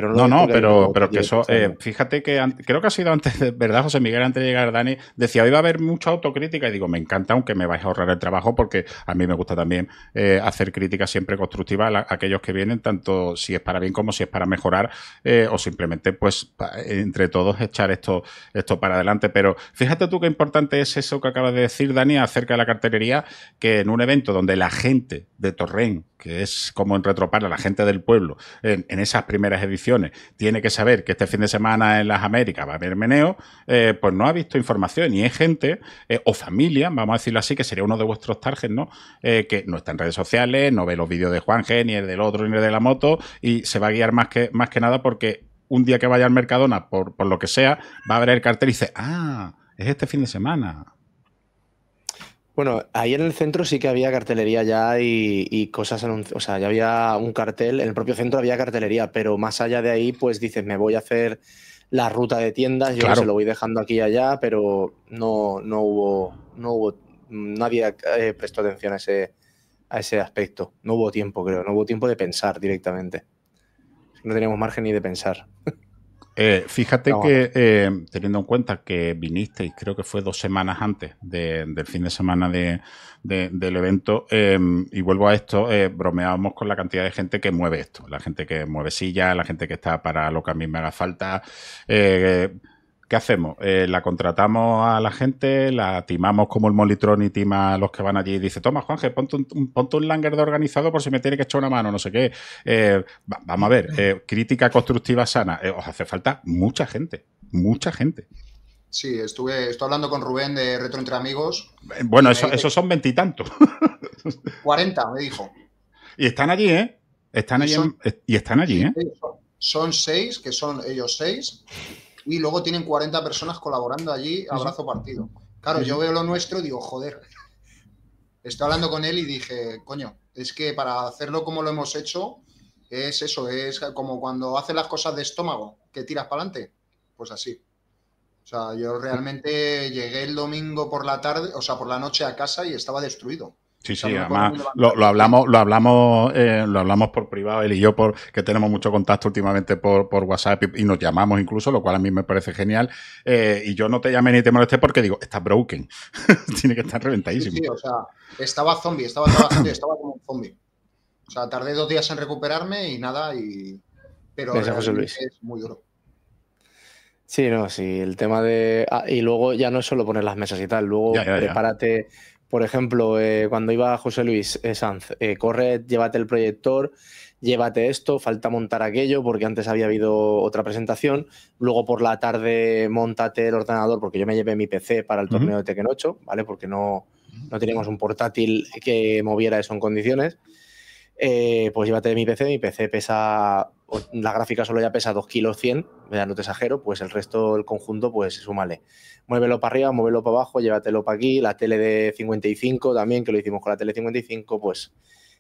no, no, pero, pero que eso, eh, fíjate que creo que ha sido antes, ¿verdad, José Miguel? Antes de llegar Dani, decía, hoy va a haber mucha autocrítica y digo, me encanta, aunque me vais a ahorrar el trabajo, porque a mí me gusta también eh, hacer crítica siempre constructiva a, aquellos que vienen, tanto si es para bien como si es para mejorar, eh, o simplemente, pues, entre todos echar esto, esto para adelante. Pero fíjate tú qué importante es eso que acabas de decir, Dani, acerca de la cartelería, que en un evento donde la gente de Torrent, que es como en retropar la gente del pueblo, en esas primeras ediciones, tiene que saber que este fin de semana en las Américas va a haber meneo, eh, pues no ha visto información y es gente eh, o familia, vamos a decirlo así, que sería uno de vuestros targets, ¿no? Eh, que no está en redes sociales, no ve los vídeos de Juan G, ni el del otro, ni el de la moto, y se va a guiar más que, más que nada porque un día que vaya al Mercadona, por, por lo que sea, va a ver el cartel y dice, ah, es este fin de semana bueno, ahí en el centro sí que había cartelería ya y, cosas anunciadas. O sea, ya había un cartel, en el propio centro había cartelería, pero más allá de ahí, pues dices, me voy a hacer la ruta de tiendas, yo se lo voy dejando aquí y allá, pero no, no hubo, no hubo, nadie eh, prestó atención a ese, a ese aspecto. No hubo tiempo, creo, no hubo tiempo de pensar directamente. No teníamos margen ni de pensar. Eh, fíjate que, eh, teniendo en cuenta que viniste, y creo que fue dos semanas antes del fin de semana del evento, em, y vuelvo a esto, eh, bromeábamos con la cantidad de gente que mueve esto, la gente que mueve sillas, la gente que está para lo que a mí me haga falta. ¿qué hacemos? Eh, ¿La contratamos a la gente? ¿La timamos como el Molitron y tima a los que van allí? dice, toma, Juanje, ponte un, un langer de organizado por si me tiene que echar una mano, no sé qué. Eh, vamos a ver, eh, crítica constructiva sana. os hace falta mucha gente, mucha gente. Sí, estuve, estoy hablando con Rubén de Retro Entre Amigos. Bueno, esos son veintitantos. Cuarenta, me dijo. Y están allí, ¿eh? Están allí, y están allí, ¿eh? Son seis, que son ellos seis, y luego tienen 40 personas colaborando allí abrazo partido. Claro, yo veo lo nuestro y digo, joder. Estoy hablando con él y dije, coño, es que para hacerlo como lo hemos hecho, es eso, es como cuando haces las cosas de estómago, que tiras para adelante. Pues así. O sea, yo realmente llegué el domingo por la tarde, o sea, por la noche a casa y estaba destruido. Sí, sí, además lo, hablamos, lo hablamos, eh, lo hablamos por privado, él y yo, porque que tenemos mucho contacto últimamente por, WhatsApp y, nos llamamos incluso, lo cual a mí me parece genial. Eh, y yo no te llamé ni te molesté porque digo, está broken. Tiene que estar reventadísimo. Sí, o sea, estaba zombie, estaba, zombie, estaba como un zombie. O sea, tardé dos días en recuperarme y nada, y. Pero es muy duro. Sí, no, sí, el tema de. Ah, y luego ya no es solo poner las mesas y tal, luego prepárate por ejemplo, eh, cuando iba José Luis eh, Sanz, eh, corre, llévate el proyector, llévate esto, falta montar aquello, porque antes había habido otra presentación. Luego por la tarde, montate el ordenador, porque yo me llevé mi PC para el torneo de Tekken 8, ¿vale? Porque no, no teníamos un portátil que moviera eso en condiciones. Eh, pues llévate mi PC, mi PC pesa, la gráfica solo ya pesa 2 kilos 100, no te exagero, pues el resto, el conjunto, pues súmale. Muévelo para arriba, muévelo para abajo, llévatelo para aquí, la tele de 55 también, que lo hicimos con la tele 55, pues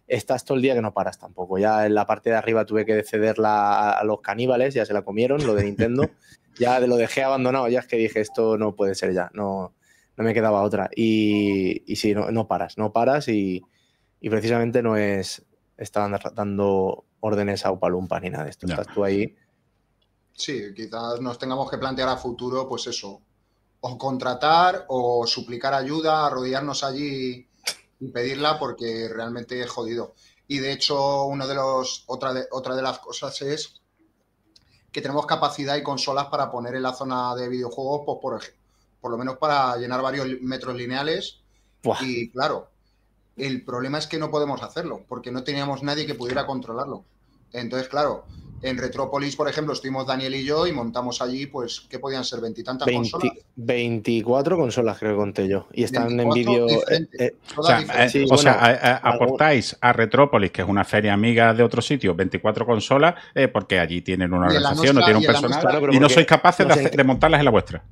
estás todo el día que no paras tampoco. Ya en la parte de arriba tuve que cederla a los caníbales, ya se la comieron, lo de Nintendo. ya lo dejé abandonado, ya es que dije, esto no puede ser ya, no, no me quedaba otra. Y, y sí, no, paras, no paras y precisamente no es, estaban dando órdenes a Upalumpa ni nada de esto. Estás tú ahí. Sí, quizás nos tengamos que plantear a futuro, pues eso, o contratar o suplicar ayuda, arrodillarnos allí y pedirla porque realmente es jodido. Y de hecho, uno de los, otra, de, otra de las cosas es que tenemos capacidad y consolas para poner en la zona de videojuegos, pues por, por lo menos para llenar varios metros lineales. Y claro, el problema es que no podemos hacerlo, porque no teníamos nadie que pudiera controlarlo. Entonces, claro, en Retrópolis, por ejemplo, estuvimos Daniel y yo y montamos allí, pues, ¿qué podían ser? ¿Veintitantas consolas? veinticuatro consolas creo que conté yo. Y están en vídeo. Eh, eh, o sea, eh, aportáis a Retrópolis, que es una feria amiga de otro sitio, 24 consolas, porque allí tienen una organización, no tienen un personal, y no sois capaces de, hacer, de montarlas en la vuestra.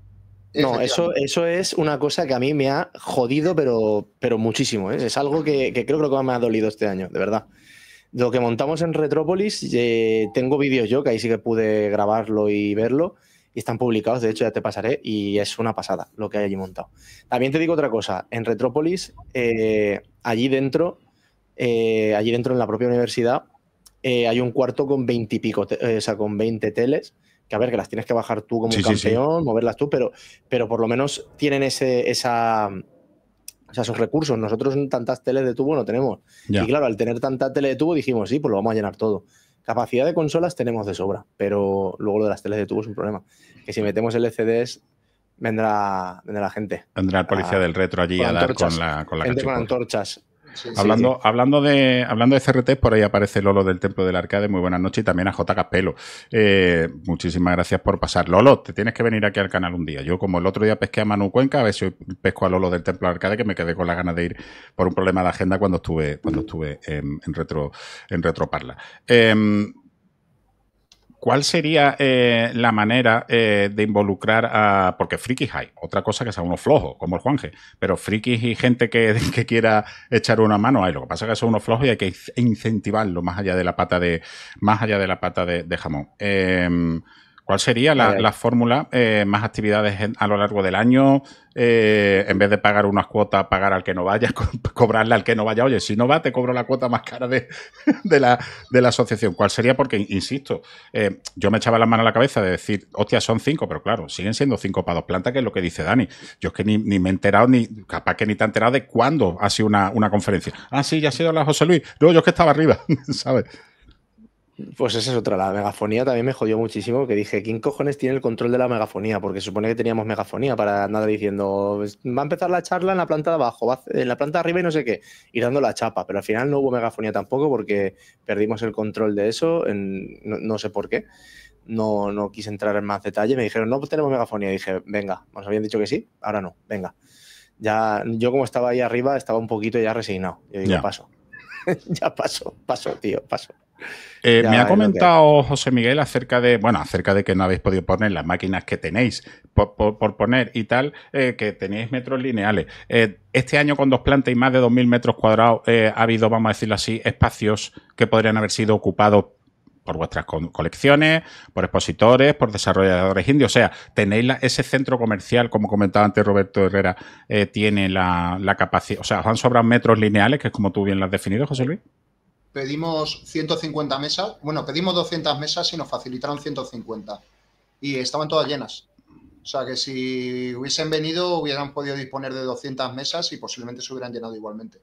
No, eso, eso es una cosa que a mí me ha jodido, pero, muchísimo. ¿eh? Es algo que, creo que me ha dolido este año, de verdad. Lo que montamos en Retrópolis, eh, tengo vídeos yo, que ahí sí que pude grabarlo y verlo, y están publicados, de hecho ya te pasaré, y es una pasada lo que hay allí montado. También te digo otra cosa, en Retrópolis, eh, allí dentro, allí dentro en la propia universidad, hay un cuarto con 20 y pico, o sea, con 20 teles a ver, que las tienes que bajar tú como campeón, moverlas tú, pero, pero por lo menos tienen ese, esa, esos recursos. Nosotros tantas teles de tubo no tenemos. Y claro, al tener tanta tele de tubo dijimos, sí, pues lo vamos a llenar todo. Capacidad de consolas tenemos de sobra, pero luego lo de las teles de tubo es un problema. Que si metemos LCDs vendrá, vendrá la gente. Vendrá el policía del retro allí a dar con la, con la gente con antorchas hablando, Hablando, de, hablando CRT, por ahí aparece Lolo del Templo del Arcade. Muy buenas noches y también a J. Caspelo eh, muchísimas gracias por pasar. Lolo, te tienes que venir aquí al canal un día. Yo, como el otro día pesqué a Manu Cuenca, a ver si pesco a Lolo del Templo del Arcade, que me quedé con las ganas de ir por un problema de agenda cuando estuve, cuando estuve en, retro, en Retroparla. Em, ¿Cuál sería eh, la manera eh, de involucrar a. Porque frikis hay, otra cosa que sea uno flojo, como el Juanje, pero frikis y gente que, quiera echar una mano hay. Lo que pasa es que son unos flojos y hay que incentivarlo más allá de la pata de, más allá de, la pata de, jamón. Em, ¿Cuál sería la, fórmula? Eh, más actividades a lo largo del año, eh, en vez de pagar unas cuotas, pagar al que no vaya, cobrarle al que no vaya. Oye, si no va, te cobro la cuota más cara de, de, la, asociación. ¿Cuál sería? Porque, insisto, eh, yo me echaba la mano a la cabeza de decir, hostia, son cinco, pero claro, siguen siendo cinco para dos plantas, que es lo que dice Dani. Yo es que ni, me he enterado, ni capaz que ni te he enterado de cuándo ha sido una, una conferencia. Ah, sí, ya ha sido la José Luis. No, yo es que estaba arriba, ¿sabes? Pues esa es otra. La megafonía también me jodió muchísimo, que dije, ¿quién cojones tiene el control de la megafonía? Porque supone que teníamos megafonía para nada diciendo, pues, va a empezar la charla en la planta de abajo, en la planta de arriba y no sé qué, ir dando la chapa. Pero al final no hubo megafonía tampoco porque perdimos el control de eso, no, sé por qué. No, no quise entrar en más detalle. Me dijeron, no pues tenemos megafonía. dije, venga, nos habían dicho que sí, ahora no, venga. Ya, yo como estaba ahí arriba, estaba un poquito ya resignado. Yo digo, paso. ya paso, paso, tío, paso. Eh, me ha comentado José Miguel acerca de, bueno, acerca de que no habéis podido poner las máquinas que tenéis por, poner y tal, eh, que tenéis metros lineales. Eh, este año con dos plantas y más de 2.000 metros cuadrados ha habido, vamos a decirlo así, espacios que podrían haber sido ocupados por vuestras colecciones, por expositores, por desarrolladores indios. O sea, tenéis ese centro comercial, como comentaba antes Roberto Herrera, tiene la, la capacidad, o sea, os han sobrado metros lineales, que es como tú bien lo has definido, José Luis pedimos 150 mesas, bueno, pedimos 200 mesas y nos facilitaron 150 y estaban todas llenas. O sea que si hubiesen venido hubieran podido disponer de 200 mesas y posiblemente se hubieran llenado igualmente.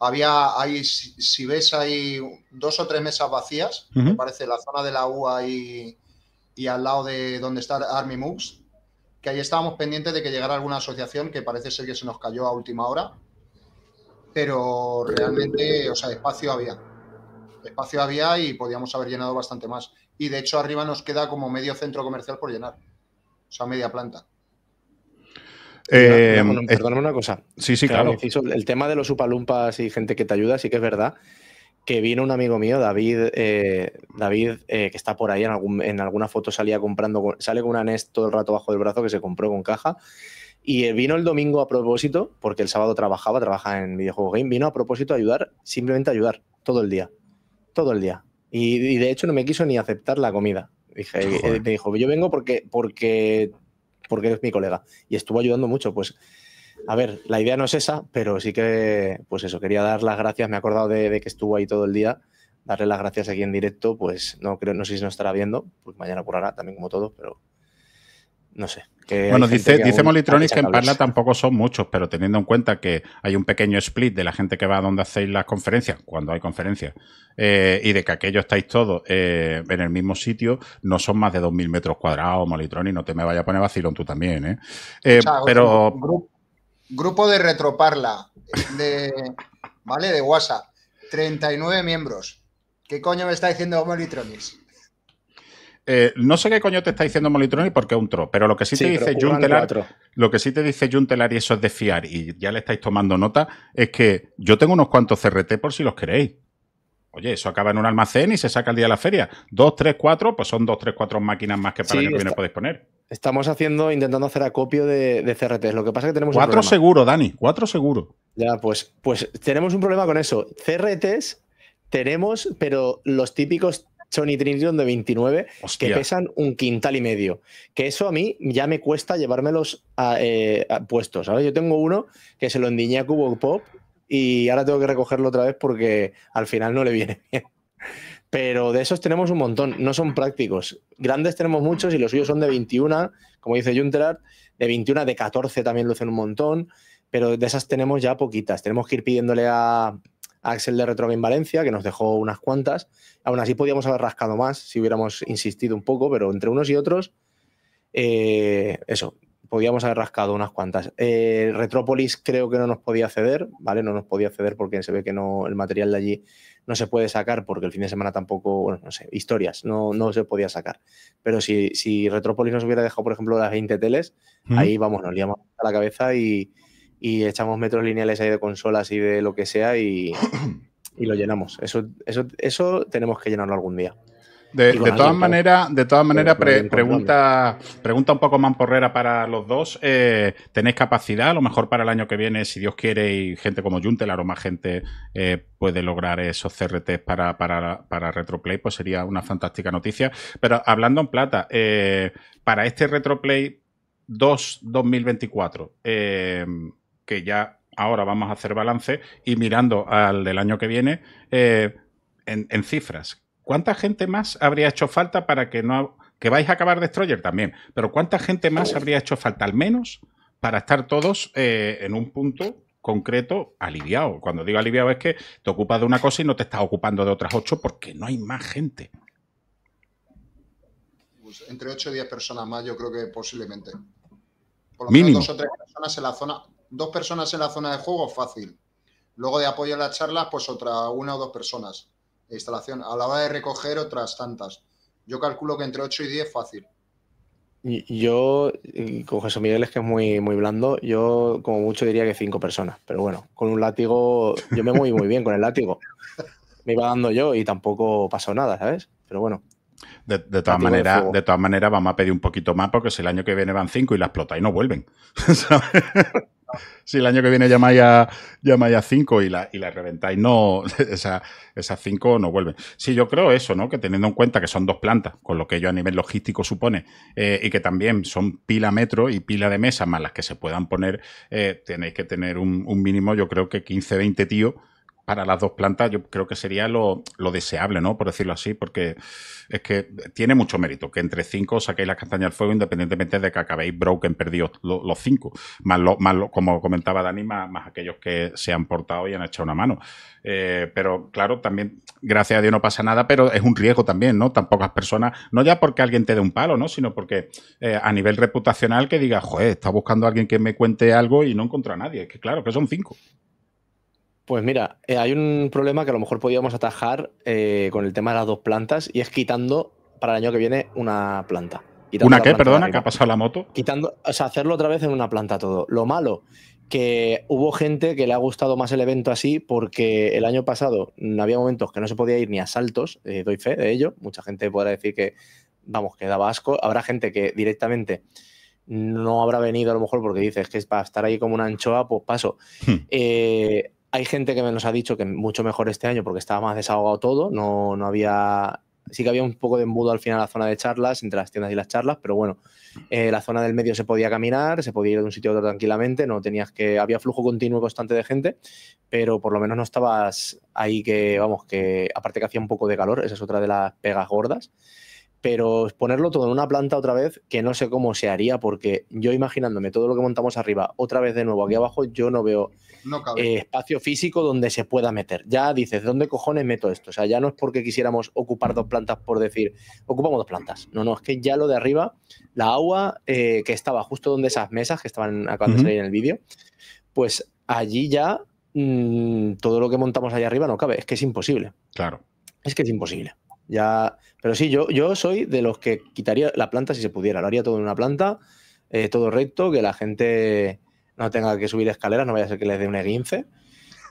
Había, ahí, si ves, hay dos o tres mesas vacías, me parece, la zona de la UA y, y al lado de donde está Army Moves, que ahí estábamos pendientes de que llegara alguna asociación que parece ser que se nos cayó a última hora pero realmente, o sea, espacio había. Espacio había y podíamos haber llenado bastante más. Y de hecho arriba nos queda como medio centro comercial por llenar, o sea, media planta. Eh, perdóname una cosa. Sí, sí, claro. el tema de los upalumpas y gente que te ayuda, sí que es verdad que vino un amigo mío, David, eh, David eh, que está por ahí, en, en alguna foto salía comprando, sale con un NES todo el rato bajo el brazo que se compró con caja y eh, vino el domingo a propósito, porque el sábado trabajaba, trabaja en videojuego game, vino a propósito a ayudar, simplemente a ayudar, todo el día, todo el día. Y, de hecho no me quiso ni aceptar la comida. Dije, eh, me dijo, yo vengo porque, porque, porque eres mi colega. Y estuvo ayudando mucho, pues... A ver, la idea no es esa, pero sí que, pues eso, quería dar las gracias. Me he acordado de, que estuvo ahí todo el día darle las gracias aquí en directo, pues no creo, no sé si nos estará viendo, pues mañana curará también como todo, pero no sé. bueno, dice, Molitronis que en Parla tampoco son muchos, pero teniendo en cuenta que hay un pequeño split de la gente que va a donde hacéis las conferencias, cuando hay conferencias, eh, y de que aquello estáis todos eh, en el mismo sitio, no son más de 2.000 metros cuadrados, Molitronis, no te me vaya a poner vacilón tú también, ¿eh? eh pero... grupo, de Retroparla, de, ¿vale? De WhatsApp, 39 miembros. ¿Qué coño me está diciendo Molitronis? Eh, no sé qué coño te está diciendo Molitroni porque es un tro, pero lo que sí, te dice Juntelar, lo que sí te dice y eso es de fiar y ya le estáis tomando nota, es que yo tengo unos cuantos CRT por si los queréis. Oye, eso acaba en un almacén y se saca el día de la feria. Dos, tres, cuatro, pues son dos, tres, cuatro máquinas más que para el año que viene podéis poner. Estamos haciendo, intentando hacer acopio de, CRTs. Lo que pasa es que tenemos. Cuatro seguro, Dani, cuatro seguro. Ya, pues, pues tenemos un problema con eso. CRTs tenemos, pero los típicos Sony de 29 que pesan un quintal y medio. Que eso a mí ya me cuesta llevármelos a, eh, puestos. Ahora Yo tengo uno que se lo endiñé a Cubo Pop y ahora tengo que recogerlo otra vez porque al final no le viene bien. Pero de esos tenemos un montón, no son prácticos. Grandes tenemos muchos y los suyos son de 21, como dice Junterard, de 21, de 14 también lucen un montón, pero de esas tenemos ya poquitas. Tenemos que ir pidiéndole a, Axel de Retro Valencia, que nos dejó unas cuantas. Aún así podíamos haber rascado más si hubiéramos insistido un poco, pero entre unos y otros, eh, eso, podíamos haber rascado unas cuantas. Eh, Retrópolis creo que no nos podía ceder, ¿vale? No nos podía ceder porque se ve que no, el material de allí no se puede sacar porque el fin de semana tampoco, bueno, no sé, historias, no, no se podía sacar. Pero si, si Retrópolis nos hubiera dejado, por ejemplo, las 20 teles, ahí vamos, nos liamos a la cabeza y, y echamos metros lineales ahí de consolas y de lo que sea y, lo llenamos. Eso, eso, eso tenemos que llenarlo algún día. De, todas maneras, de todas maneras, pregunta, un poco más porrera para los dos. Eh, ¿Tenéis capacidad? A lo mejor para el año que viene, si Dios quiere, y gente como Juntelar o más gente eh, puede lograr esos CRTs para, para, para, Retroplay, pues sería una fantástica noticia. Pero hablando en plata, eh, para este Retroplay 2 2024, que ya ahora vamos a hacer balance y mirando al del año que viene eh, en, cifras. ¿Cuánta gente más habría hecho falta para que no... que vais a acabar Destroyer también, pero ¿cuánta gente más habría hecho falta al menos para estar todos eh, en un punto concreto aliviado? Cuando digo aliviado es que te ocupas de una cosa y no te estás ocupando de otras ocho porque no hay más gente. Pues entre ocho y diez personas más, yo creo que posiblemente. Por lo menos dos o tres personas en la zona dos personas en la zona de juego, fácil. Luego de apoyo a las charlas, pues otra, una o dos personas. instalación. A la hora de recoger, otras tantas. Yo calculo que entre 8 y 10 fácil. Yo, eh, con José Miguel es que es muy, muy blando, yo como mucho diría que cinco personas, pero bueno, con un látigo, yo me moví muy bien con el látigo. Me iba dando yo y tampoco pasó nada, ¿sabes? Pero bueno. De, todas maneras, de, todas maneras, vamos a pedir un poquito más porque si el año que viene van cinco y las explota y no vuelven. ¿sabes? si el año que viene llamáis a, cinco y la, y la reventáis, no, esas cinco no vuelven. Sí, yo creo eso, ¿no? Que teniendo en cuenta que son dos plantas, con lo que ello a nivel logístico supone, eh, y que también son pila metro y pila de mesa, más las que se puedan poner, eh, tenéis que tener un, un mínimo, yo creo que 15, 20 tíos para las dos plantas, yo creo que sería lo, deseable, ¿no? Por decirlo así, porque es que tiene mucho mérito que entre cinco saquéis la castañas al fuego, independientemente de que acabéis broken perdidos los cinco, más, lo, más como comentaba Dani, más, aquellos que se han portado y han echado una mano. Eh, pero claro, también, gracias a Dios no pasa nada, pero es un riesgo también, ¿no? Tan pocas personas, no ya porque alguien te dé un palo, ¿no? Sino porque eh, a nivel reputacional que diga, joder, está buscando a alguien que me cuente algo y no encuentra a nadie. Es que claro, que son cinco. Pues mira, eh, hay un problema que a lo mejor podíamos atajar eh, con el tema de las dos plantas y es quitando para el año que viene una planta. ¿Una qué, perdona? ¿Que ha pasado la moto? Quitando, o sea, hacerlo otra vez en una planta todo. Lo malo, que hubo gente que le ha gustado más el evento así porque el año pasado había momentos que no se podía ir ni a saltos, eh, doy fe de ello. Mucha gente podrá decir que, vamos, que daba asco. Habrá gente que directamente no habrá venido a lo mejor porque dices que es para estar ahí como una anchoa, pues paso. Hmm. Hay gente que me nos ha dicho que mucho mejor este año porque estaba más desahogado todo, no, no había... Sí que había un poco de embudo al final la zona de charlas, entre las tiendas y las charlas, pero bueno, eh, la zona del medio se podía caminar, se podía ir de un sitio a otro tranquilamente, no tenías que... Había flujo continuo y constante de gente, pero por lo menos no estabas ahí que, vamos, que aparte que hacía un poco de calor, esa es otra de las pegas gordas pero ponerlo todo en una planta otra vez, que no sé cómo se haría, porque yo imaginándome todo lo que montamos arriba, otra vez de nuevo aquí abajo, yo no veo eh, espacio físico donde se pueda meter. Ya dices, ¿dónde cojones meto esto? O sea, ya no es porque quisiéramos ocupar dos plantas por decir, ocupamos dos plantas. No, no, es que ya lo de arriba, la agua eh, que estaba justo donde esas mesas que estaban acabando de salir en el vídeo, pues allí ya mm, todo lo que montamos allá arriba no cabe, es que es imposible. Claro. Es que es imposible pero sí, yo, soy de los que quitaría la planta si se pudiera. Lo haría todo en una planta, eh, todo recto, que la gente no tenga que subir escaleras, no vaya a ser que les dé un eguince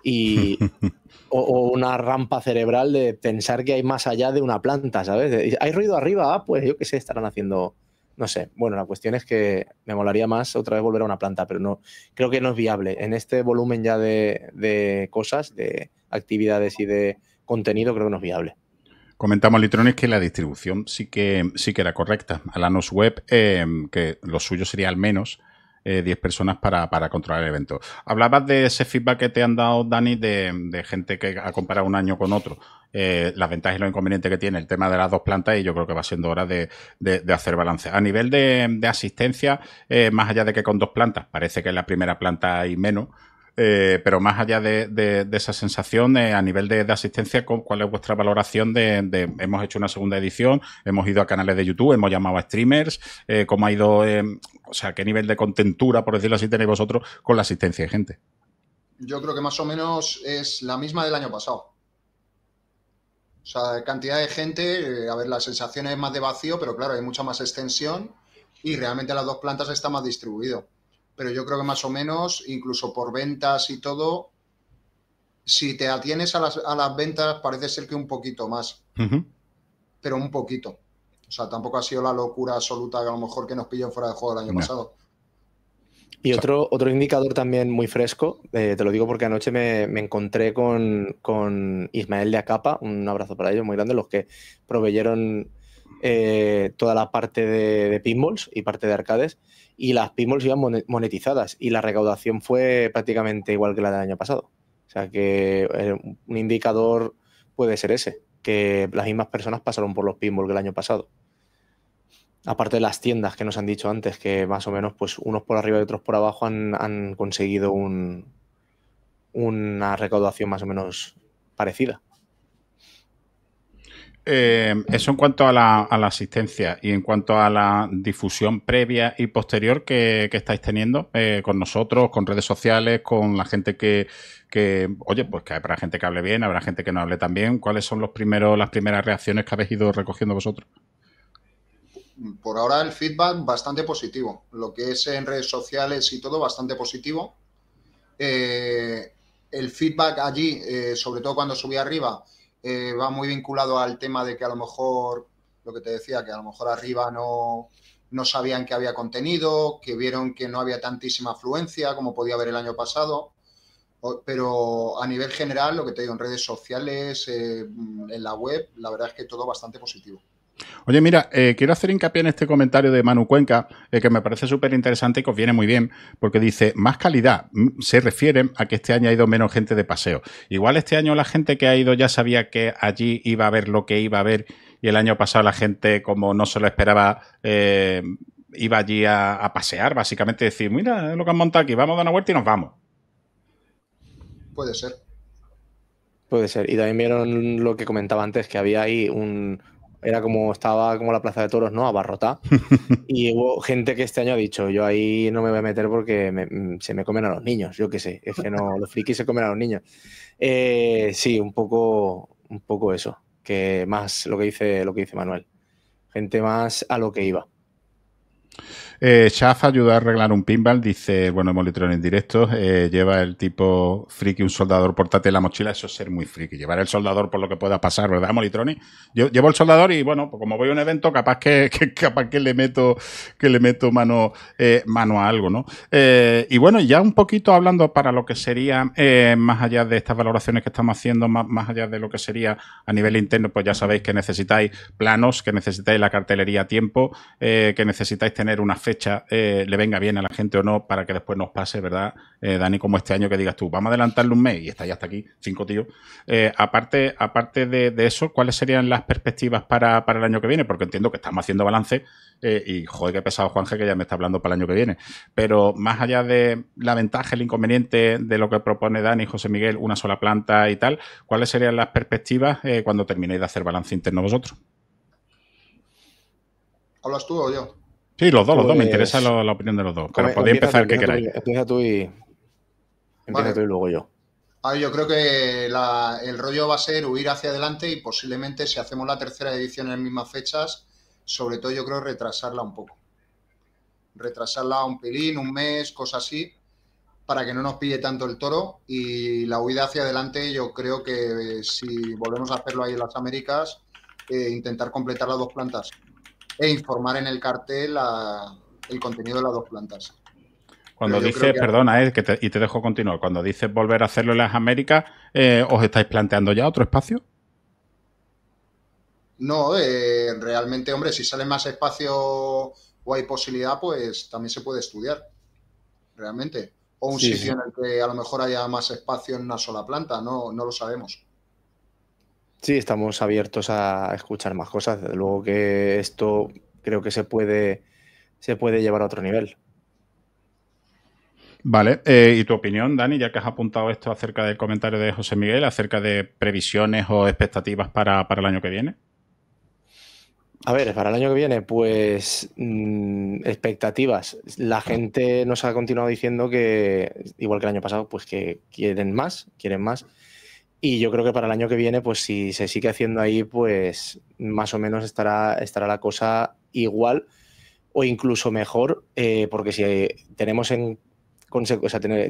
Y, o, una rampa cerebral de pensar que hay más allá de una planta, ¿sabes? hay ruido arriba, ah, pues yo qué sé, estarán haciendo, no sé. Bueno, la cuestión es que me molaría más otra vez volver a una planta, pero no creo que no es viable. En este volumen ya de cosas, de actividades y de contenido, creo que no es viable. Comentamos, Litrones, que la distribución sí que, sí que era correcta. Alanos Web, eh, que lo suyo sería al menos 10 eh, personas para, para, controlar el evento. Hablabas de ese feedback que te han dado, Dani, de, gente que ha comparado un año con otro. Eh, las ventajas y los inconvenientes que tiene el tema de las dos plantas y yo creo que va siendo hora de, de, de hacer balance. A nivel de, asistencia, más allá de que con dos plantas, parece que en la primera planta hay menos, eh, pero más allá de, esa sensación, eh, a nivel de, asistencia, ¿cuál es vuestra valoración de, hemos hecho una segunda edición, hemos ido a canales de YouTube, hemos llamado a streamers, eh, cómo ha ido, o sea, qué nivel de contentura, por decirlo así, tenéis vosotros con la asistencia de gente? Yo creo que más o menos es la misma del año pasado. O sea, cantidad de gente, a ver, la sensación es más de vacío, pero claro, hay mucha más extensión y realmente las dos plantas están más distribuidas pero yo creo que más o menos, incluso por ventas y todo, si te atienes a las, ventas, parece ser que un poquito más, pero un poquito. O sea, tampoco ha sido la locura absoluta que a lo mejor que nos pilló fuera de juego el año pasado. Y otro, otro indicador también muy fresco, eh, te lo digo porque anoche me, encontré con, Ismael de Acapa, un abrazo para ellos muy grande, los que proveyeron eh, toda la parte de, de, pinballs y parte de arcades y las pinballs iban monetizadas y la recaudación fue prácticamente igual que la del año pasado. O sea que eh, un indicador puede ser ese, que las mismas personas pasaron por los pinballs que el año pasado. Aparte de las tiendas que nos han dicho antes, que más o menos pues unos por arriba y otros por abajo han, han conseguido un, una recaudación más o menos parecida. Eh, eso en cuanto a la, asistencia y en cuanto a la difusión previa y posterior que, estáis teniendo eh, con nosotros, con redes sociales, con la gente que, oye, pues que habrá gente que hable bien, habrá gente que no hable tan bien. ¿Cuáles son los primeros, las primeras reacciones que habéis ido recogiendo vosotros? Por ahora el feedback bastante positivo. Lo que es en redes sociales y todo bastante positivo. Eh, el feedback allí, sobre todo cuando subí arriba, eh, va muy vinculado al tema de que a lo mejor, lo que te decía, que a lo mejor arriba no, sabían que había contenido, que vieron que no había tantísima afluencia como podía haber el año pasado. Pero a nivel general, lo que te digo, en redes sociales, eh, en la web, la verdad es que todo bastante positivo. Oye, mira, eh, quiero hacer hincapié en este comentario de Manu Cuenca, eh, que me parece súper interesante y que viene muy bien, porque dice, más calidad, mm, se refieren a que este año ha ido menos gente de paseo. Igual este año la gente que ha ido ya sabía que allí iba a ver lo que iba a ver, y el año pasado la gente, como no se lo esperaba, eh, iba allí a, pasear, básicamente decir, mira lo que han montado aquí, vamos a dar una vuelta y nos vamos. Puede ser. Puede ser. Y también vieron lo que comentaba antes, que había ahí un, era como, estaba como la plaza de toros, ¿no? Abarrotada. y hubo gente que este año ha dicho, yo ahí no me voy a meter porque mm, se me comen a los niños, yo qué sé, es que no, los frikis se comen a los niños. Eh, sí, un poco, un poco eso, que más lo que dice, lo que dice Manuel. Gente más a lo que iba. Eh, ayuda a arreglar un pinball, dice, bueno, Molitrones en directo, eh, lleva el tipo friki un soldador portátil en la mochila, eso es ser muy friki, llevar el soldador por lo que pueda pasar, ¿verdad, Molitroni? Yo llevo el soldador y bueno, pues como voy a un evento, capaz que, capaz que le meto, que le meto mano, eh, mano a algo, ¿no? Eh, y bueno, ya un poquito hablando para lo que sería, más allá de estas valoraciones que estamos haciendo, más, más allá de lo que sería a nivel interno, pues ya sabéis que necesitáis planos, que necesitáis la cartelería a tiempo, que necesitáis tener una fe eh, le venga bien a la gente o no, para que después nos pase, ¿verdad? Eh, Dani, como este año que digas tú, vamos a adelantarle un mes y está ya hasta aquí, cinco tíos. Eh, aparte aparte de, eso, ¿cuáles serían las perspectivas para, para, el año que viene? Porque entiendo que estamos haciendo balance y joder, qué pesado Juanje que ya me está hablando para el año que viene. Pero más allá de la ventaja, el inconveniente de lo que propone Dani, José Miguel, una sola planta y tal, ¿cuáles serían las perspectivas cuando terminéis de hacer balance interno vosotros? ¿Hablas tú o yo? Sí, los dos, los dos. Me pues, interesa la, opinión de los dos. Pero podéis empezar el que queráis. empieza tú y. luego yo. Ah, yo creo que el rollo va a ser huir hacia adelante y posiblemente si hacemos la tercera edición en las mismas fechas, sobre todo yo creo retrasarla un poco. Retrasarla un pelín, un mes, cosas así, para que no nos pille tanto el toro. Y la huida hacia adelante, yo creo que si volvemos a hacerlo ahí en las Américas, eh, intentar completar las dos plantas e informar en el cartel el contenido de las dos plantas. Cuando dices, perdona, eh, que y te dejo continuar, cuando dices volver a hacerlo en las Américas, eh, ¿os estáis planteando ya otro espacio? No, eh, realmente, hombre, si sale más espacio o hay posibilidad, pues también se puede estudiar, realmente. O un sitio en el que a lo mejor haya más espacio en una sola planta, no, no lo sabemos. Sí, estamos abiertos a escuchar más cosas. Desde luego que esto creo que se puede, se puede llevar a otro nivel. Vale, eh, y tu opinión, Dani, ya que has apuntado esto acerca del comentario de José Miguel, acerca de previsiones o expectativas para, el año que viene. A ver, para el año que viene, pues mm, expectativas. La gente nos ha continuado diciendo que, igual que el año pasado, pues que quieren más, quieren más. Y yo creo que para el año que viene, pues si se sigue haciendo ahí, pues más o menos estará, estará la cosa igual o incluso mejor, eh, porque si tenemos en o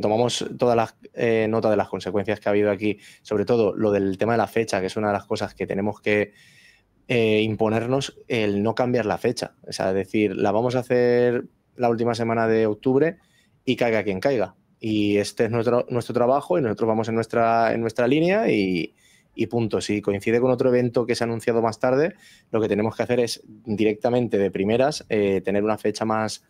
tomamos todas la eh, nota de las consecuencias que ha habido aquí, sobre todo lo del tema de la fecha, que es una de las cosas que tenemos que eh, imponernos, el no cambiar la fecha. O sea, decir, la vamos a hacer la última semana de octubre y caiga quien caiga y este es nuestro, nuestro trabajo y nosotros vamos en nuestra, en nuestra línea y, punto. Si coincide con otro evento que se ha anunciado más tarde, lo que tenemos que hacer es directamente de primeras eh, tener una fecha más,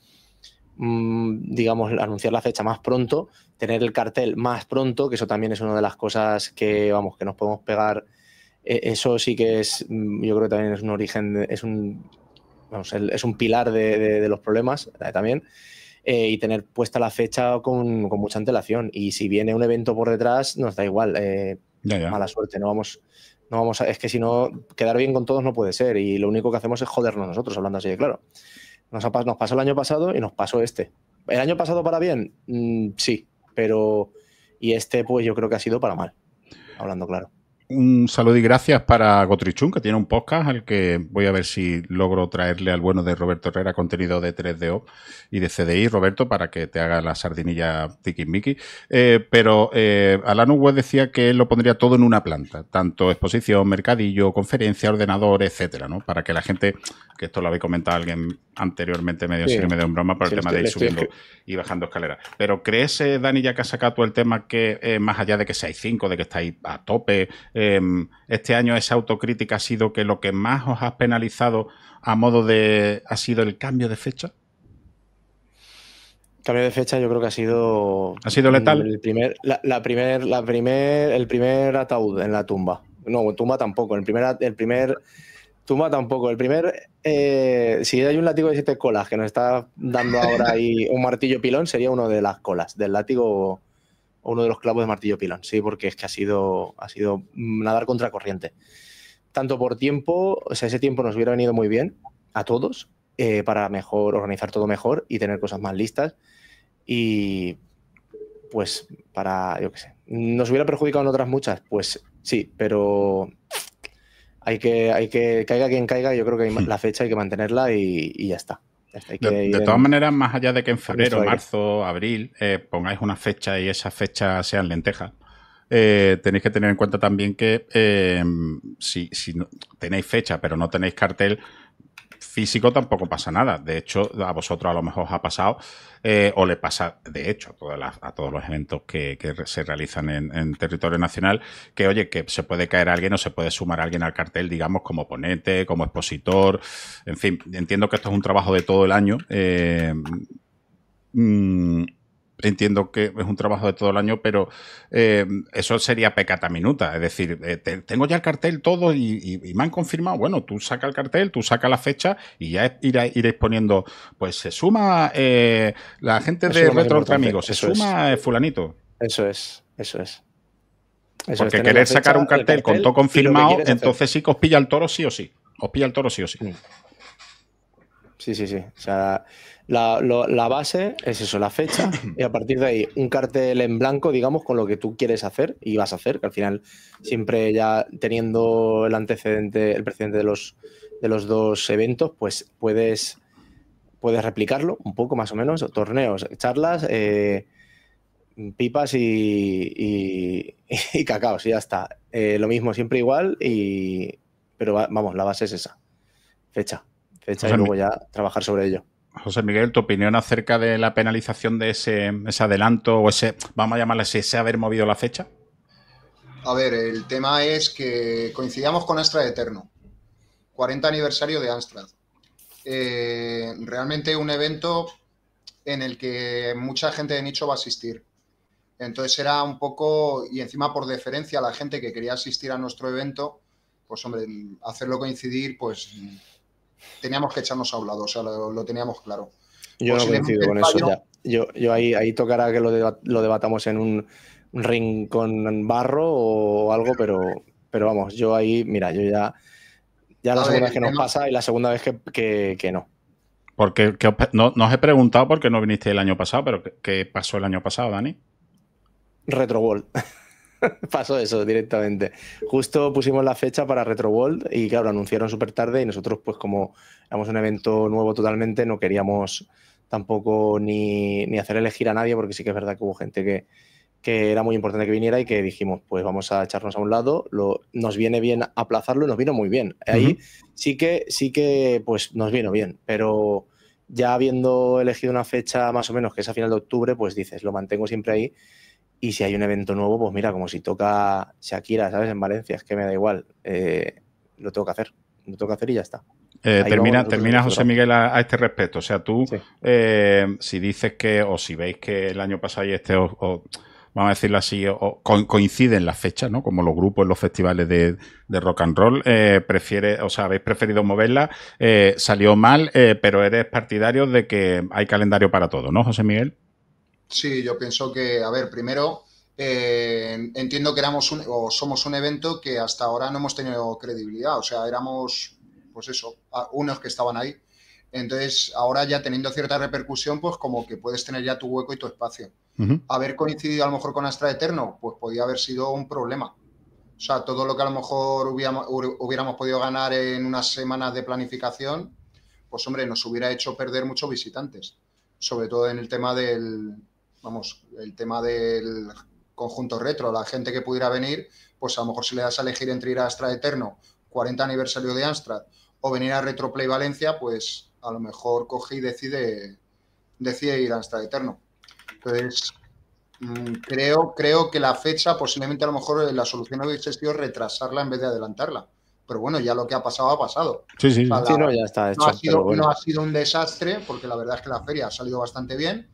mm, digamos, anunciar la fecha más pronto, tener el cartel más pronto, que eso también es una de las cosas que, vamos, que nos podemos pegar. E, eso sí que es, mm, yo creo que también es un origen, es un, vamos, es un pilar de, los problemas eh, también. Eh, y tener puesta la fecha con, mucha antelación. Y si viene un evento por detrás, nos da igual. Eh, mala suerte, no vamos, no vamos a, es que si no, quedar bien con todos no puede ser. Y lo único que hacemos es jodernos nosotros, hablando así de claro. Nos, pasó el año pasado y nos pasó este. ¿El año pasado para bien? Mm, sí, pero. Y este, pues yo creo que ha sido para mal, hablando claro un saludo y gracias para Gotrichun, que tiene un podcast al que voy a ver si logro traerle al bueno de Roberto Herrera contenido de 3DO y de CDI, Roberto, para que te haga la sardinilla tiki-miki. Eh, pero eh, Alan Webb decía que él lo pondría todo en una planta, tanto exposición, mercadillo, conferencia, ordenador, etcétera, ¿no? Para que la gente, que esto lo había comentado alguien anteriormente, medio sí. de un broma, por el tema de ir subiendo y bajando escaleras. Pero ¿crees, eh, Dani, ya que has sacado el tema que más allá de que seáis cinco, de que estáis a tope, Em, este año esa autocrítica ha sido que lo que más os has penalizado a modo de... ha sido el cambio de fecha. Cambio de fecha yo creo que ha sido... ¿Ha sido mm, letal? El primer, la, primer, la primer, el primer ataúd en la tumba. No, tumba tampoco. El primer... El primer Tumba tampoco. El primer, eh, si hay un látigo de siete colas que nos está dando ahora ahí un martillo pilón, sería uno de las colas del látigo o uno de los clavos de martillo pilón, sí, porque es que ha sido, ha sido nadar contracorriente. Tanto por tiempo, o sea, ese tiempo nos hubiera venido muy bien a todos eh, para mejor organizar todo mejor y tener cosas más listas. Y pues para, yo qué sé, ¿nos hubiera perjudicado en otras muchas? Pues sí, pero hay que, hay que caiga quien caiga, yo creo que hmm. la fecha hay que mantenerla y ya está. De, todas maneras, más allá de que en febrero, marzo, abril eh, pongáis una fecha y esa fecha sean lentejas, eh, tenéis que tener en cuenta también que eh, si, tenéis fecha pero no tenéis cartel, físico tampoco pasa nada. De hecho, a vosotros a lo mejor os ha pasado eh, o le pasa, de hecho, a, todas a todos los eventos que, se realizan en, territorio nacional, que oye, que se puede caer alguien o se puede sumar alguien al cartel, digamos, como ponente, como expositor, en fin, entiendo que esto es un trabajo de todo el año. Eh, mm, Entiendo que es un trabajo de todo el año, pero eh, eso sería pecata minuta. Es decir, eh, tengo ya el cartel todo y, me han confirmado. Bueno, tú saca el cartel, tú saca la fecha y ya iréis, poniendo. Pues se suma eh, la gente de Retro Otra Amigos, se suma Fulanito. Eso es, eso es. Porque querer sacar un cartel, con todo confirmado, entonces sí que os pilla el toro sí o sí. Os pilla el toro sí o sí. Sí, sí, sí. O sea, la, base es eso, la fecha, y a partir de ahí un cartel en blanco, digamos, con lo que tú quieres hacer y vas a hacer, que al final siempre ya teniendo el antecedente, el precedente de los, de los dos eventos, pues puedes, puedes replicarlo un poco más o menos, torneos, charlas, eh, pipas y, cacaos, y ya está. Eh, lo mismo, siempre igual, y, pero vamos, la base es esa, fecha, fecha y luego ya trabajar sobre ello. José Miguel, tu opinión acerca de la penalización de ese, adelanto o ese, vamos a llamarle así, ese haber movido la fecha. A ver, el tema es que coincidíamos con Astra Eterno, 40 aniversario de Amstrad. Eh, realmente un evento en el que mucha gente de nicho va a asistir. Entonces era un poco, y encima por deferencia a la gente que quería asistir a nuestro evento, pues hombre, hacerlo coincidir, pues teníamos que echarnos a un lado, o sea, lo, teníamos claro. Yo no pues coincido con eso. Ya. Yo, yo ahí, ahí tocará que lo, debatamos en un ring con barro o algo, pero, pero vamos, yo ahí, mira, yo ya, ya la segunda vez que nos pasa y la segunda vez que, no. Porque no, os he preguntado por qué no viniste el año pasado, pero ¿qué, pasó el año pasado, Dani? Retrobol. pasó eso directamente. Justo pusimos la fecha para Retro World y claro, anunciaron súper tarde y nosotros pues como éramos un evento nuevo totalmente no queríamos tampoco ni, ni, hacer elegir a nadie porque sí que es verdad que hubo gente que, que era muy importante que viniera y que dijimos pues vamos a echarnos a un lado, lo, nos viene bien aplazarlo y nos vino muy bien. Ahí sí que sí que pues nos vino bien, pero ya habiendo elegido una fecha más o menos que es a final de octubre, pues dices, lo mantengo siempre ahí y si hay un evento nuevo, pues mira, como si toca Shakira, ¿sabes? En Valencia, es que me da igual. Eh, lo tengo que hacer. Lo tengo que hacer y ya está. Eh, termina, termina José Miguel a, este respecto. O sea, tú, eh, si dices que, o si veis que el año pasado y este, vamos a decirlo así, coinciden las fechas, ¿no? Como los grupos, los festivales de, rock and roll, prefiere, o sea, habéis preferido moverla, salió mal, pero eres partidario de que hay calendario para todo, ¿no, José Miguel? Sí, yo pienso que, a ver, primero eh, entiendo que éramos un, o somos un evento que hasta ahora no hemos tenido credibilidad, o sea, éramos, pues eso, unos que estaban ahí. Entonces, ahora ya teniendo cierta repercusión, pues como que puedes tener ya tu hueco y tu espacio. Haber coincidido a lo mejor con Astra Eterno, pues podía haber sido un problema. O sea, todo lo que a lo mejor hubiéramos podido ganar en unas semanas de planificación, pues hombre, nos hubiera hecho perder muchos visitantes, sobre todo en el tema del, vamos, el tema del conjunto retro, la gente que pudiera venir, pues a lo mejor si le das a elegir entre ir a Astra Eterno, 40 aniversario de Amstrad, o venir a Retroplay Valencia, pues a lo mejor coge y decide, decide ir a Astra Eterno. Entonces, mm, creo, creo que la fecha, posiblemente a lo mejor eh, la solución hubiese sido retrasarla en vez de adelantarla. Pero bueno, ya lo que ha pasado ha pasado. Sí, sí, ya está ha sido, no ha sido un desastre, porque la verdad es que la feria ha salido bastante bien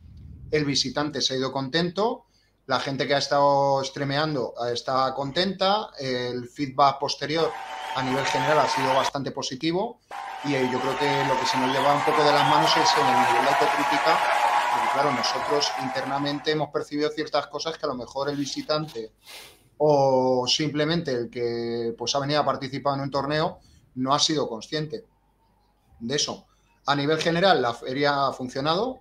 el visitante se ha ido contento, la gente que ha estado stremeando... Eh, está contenta, el feedback posterior a nivel general ha sido bastante positivo y eh, yo creo que lo que se nos lleva un poco de las manos es en el nivel de autocrítica, porque claro, nosotros internamente hemos percibido ciertas cosas que a lo mejor el visitante o simplemente el que pues ha venido a participar en un torneo no ha sido consciente de eso. A nivel general, la feria ha funcionado,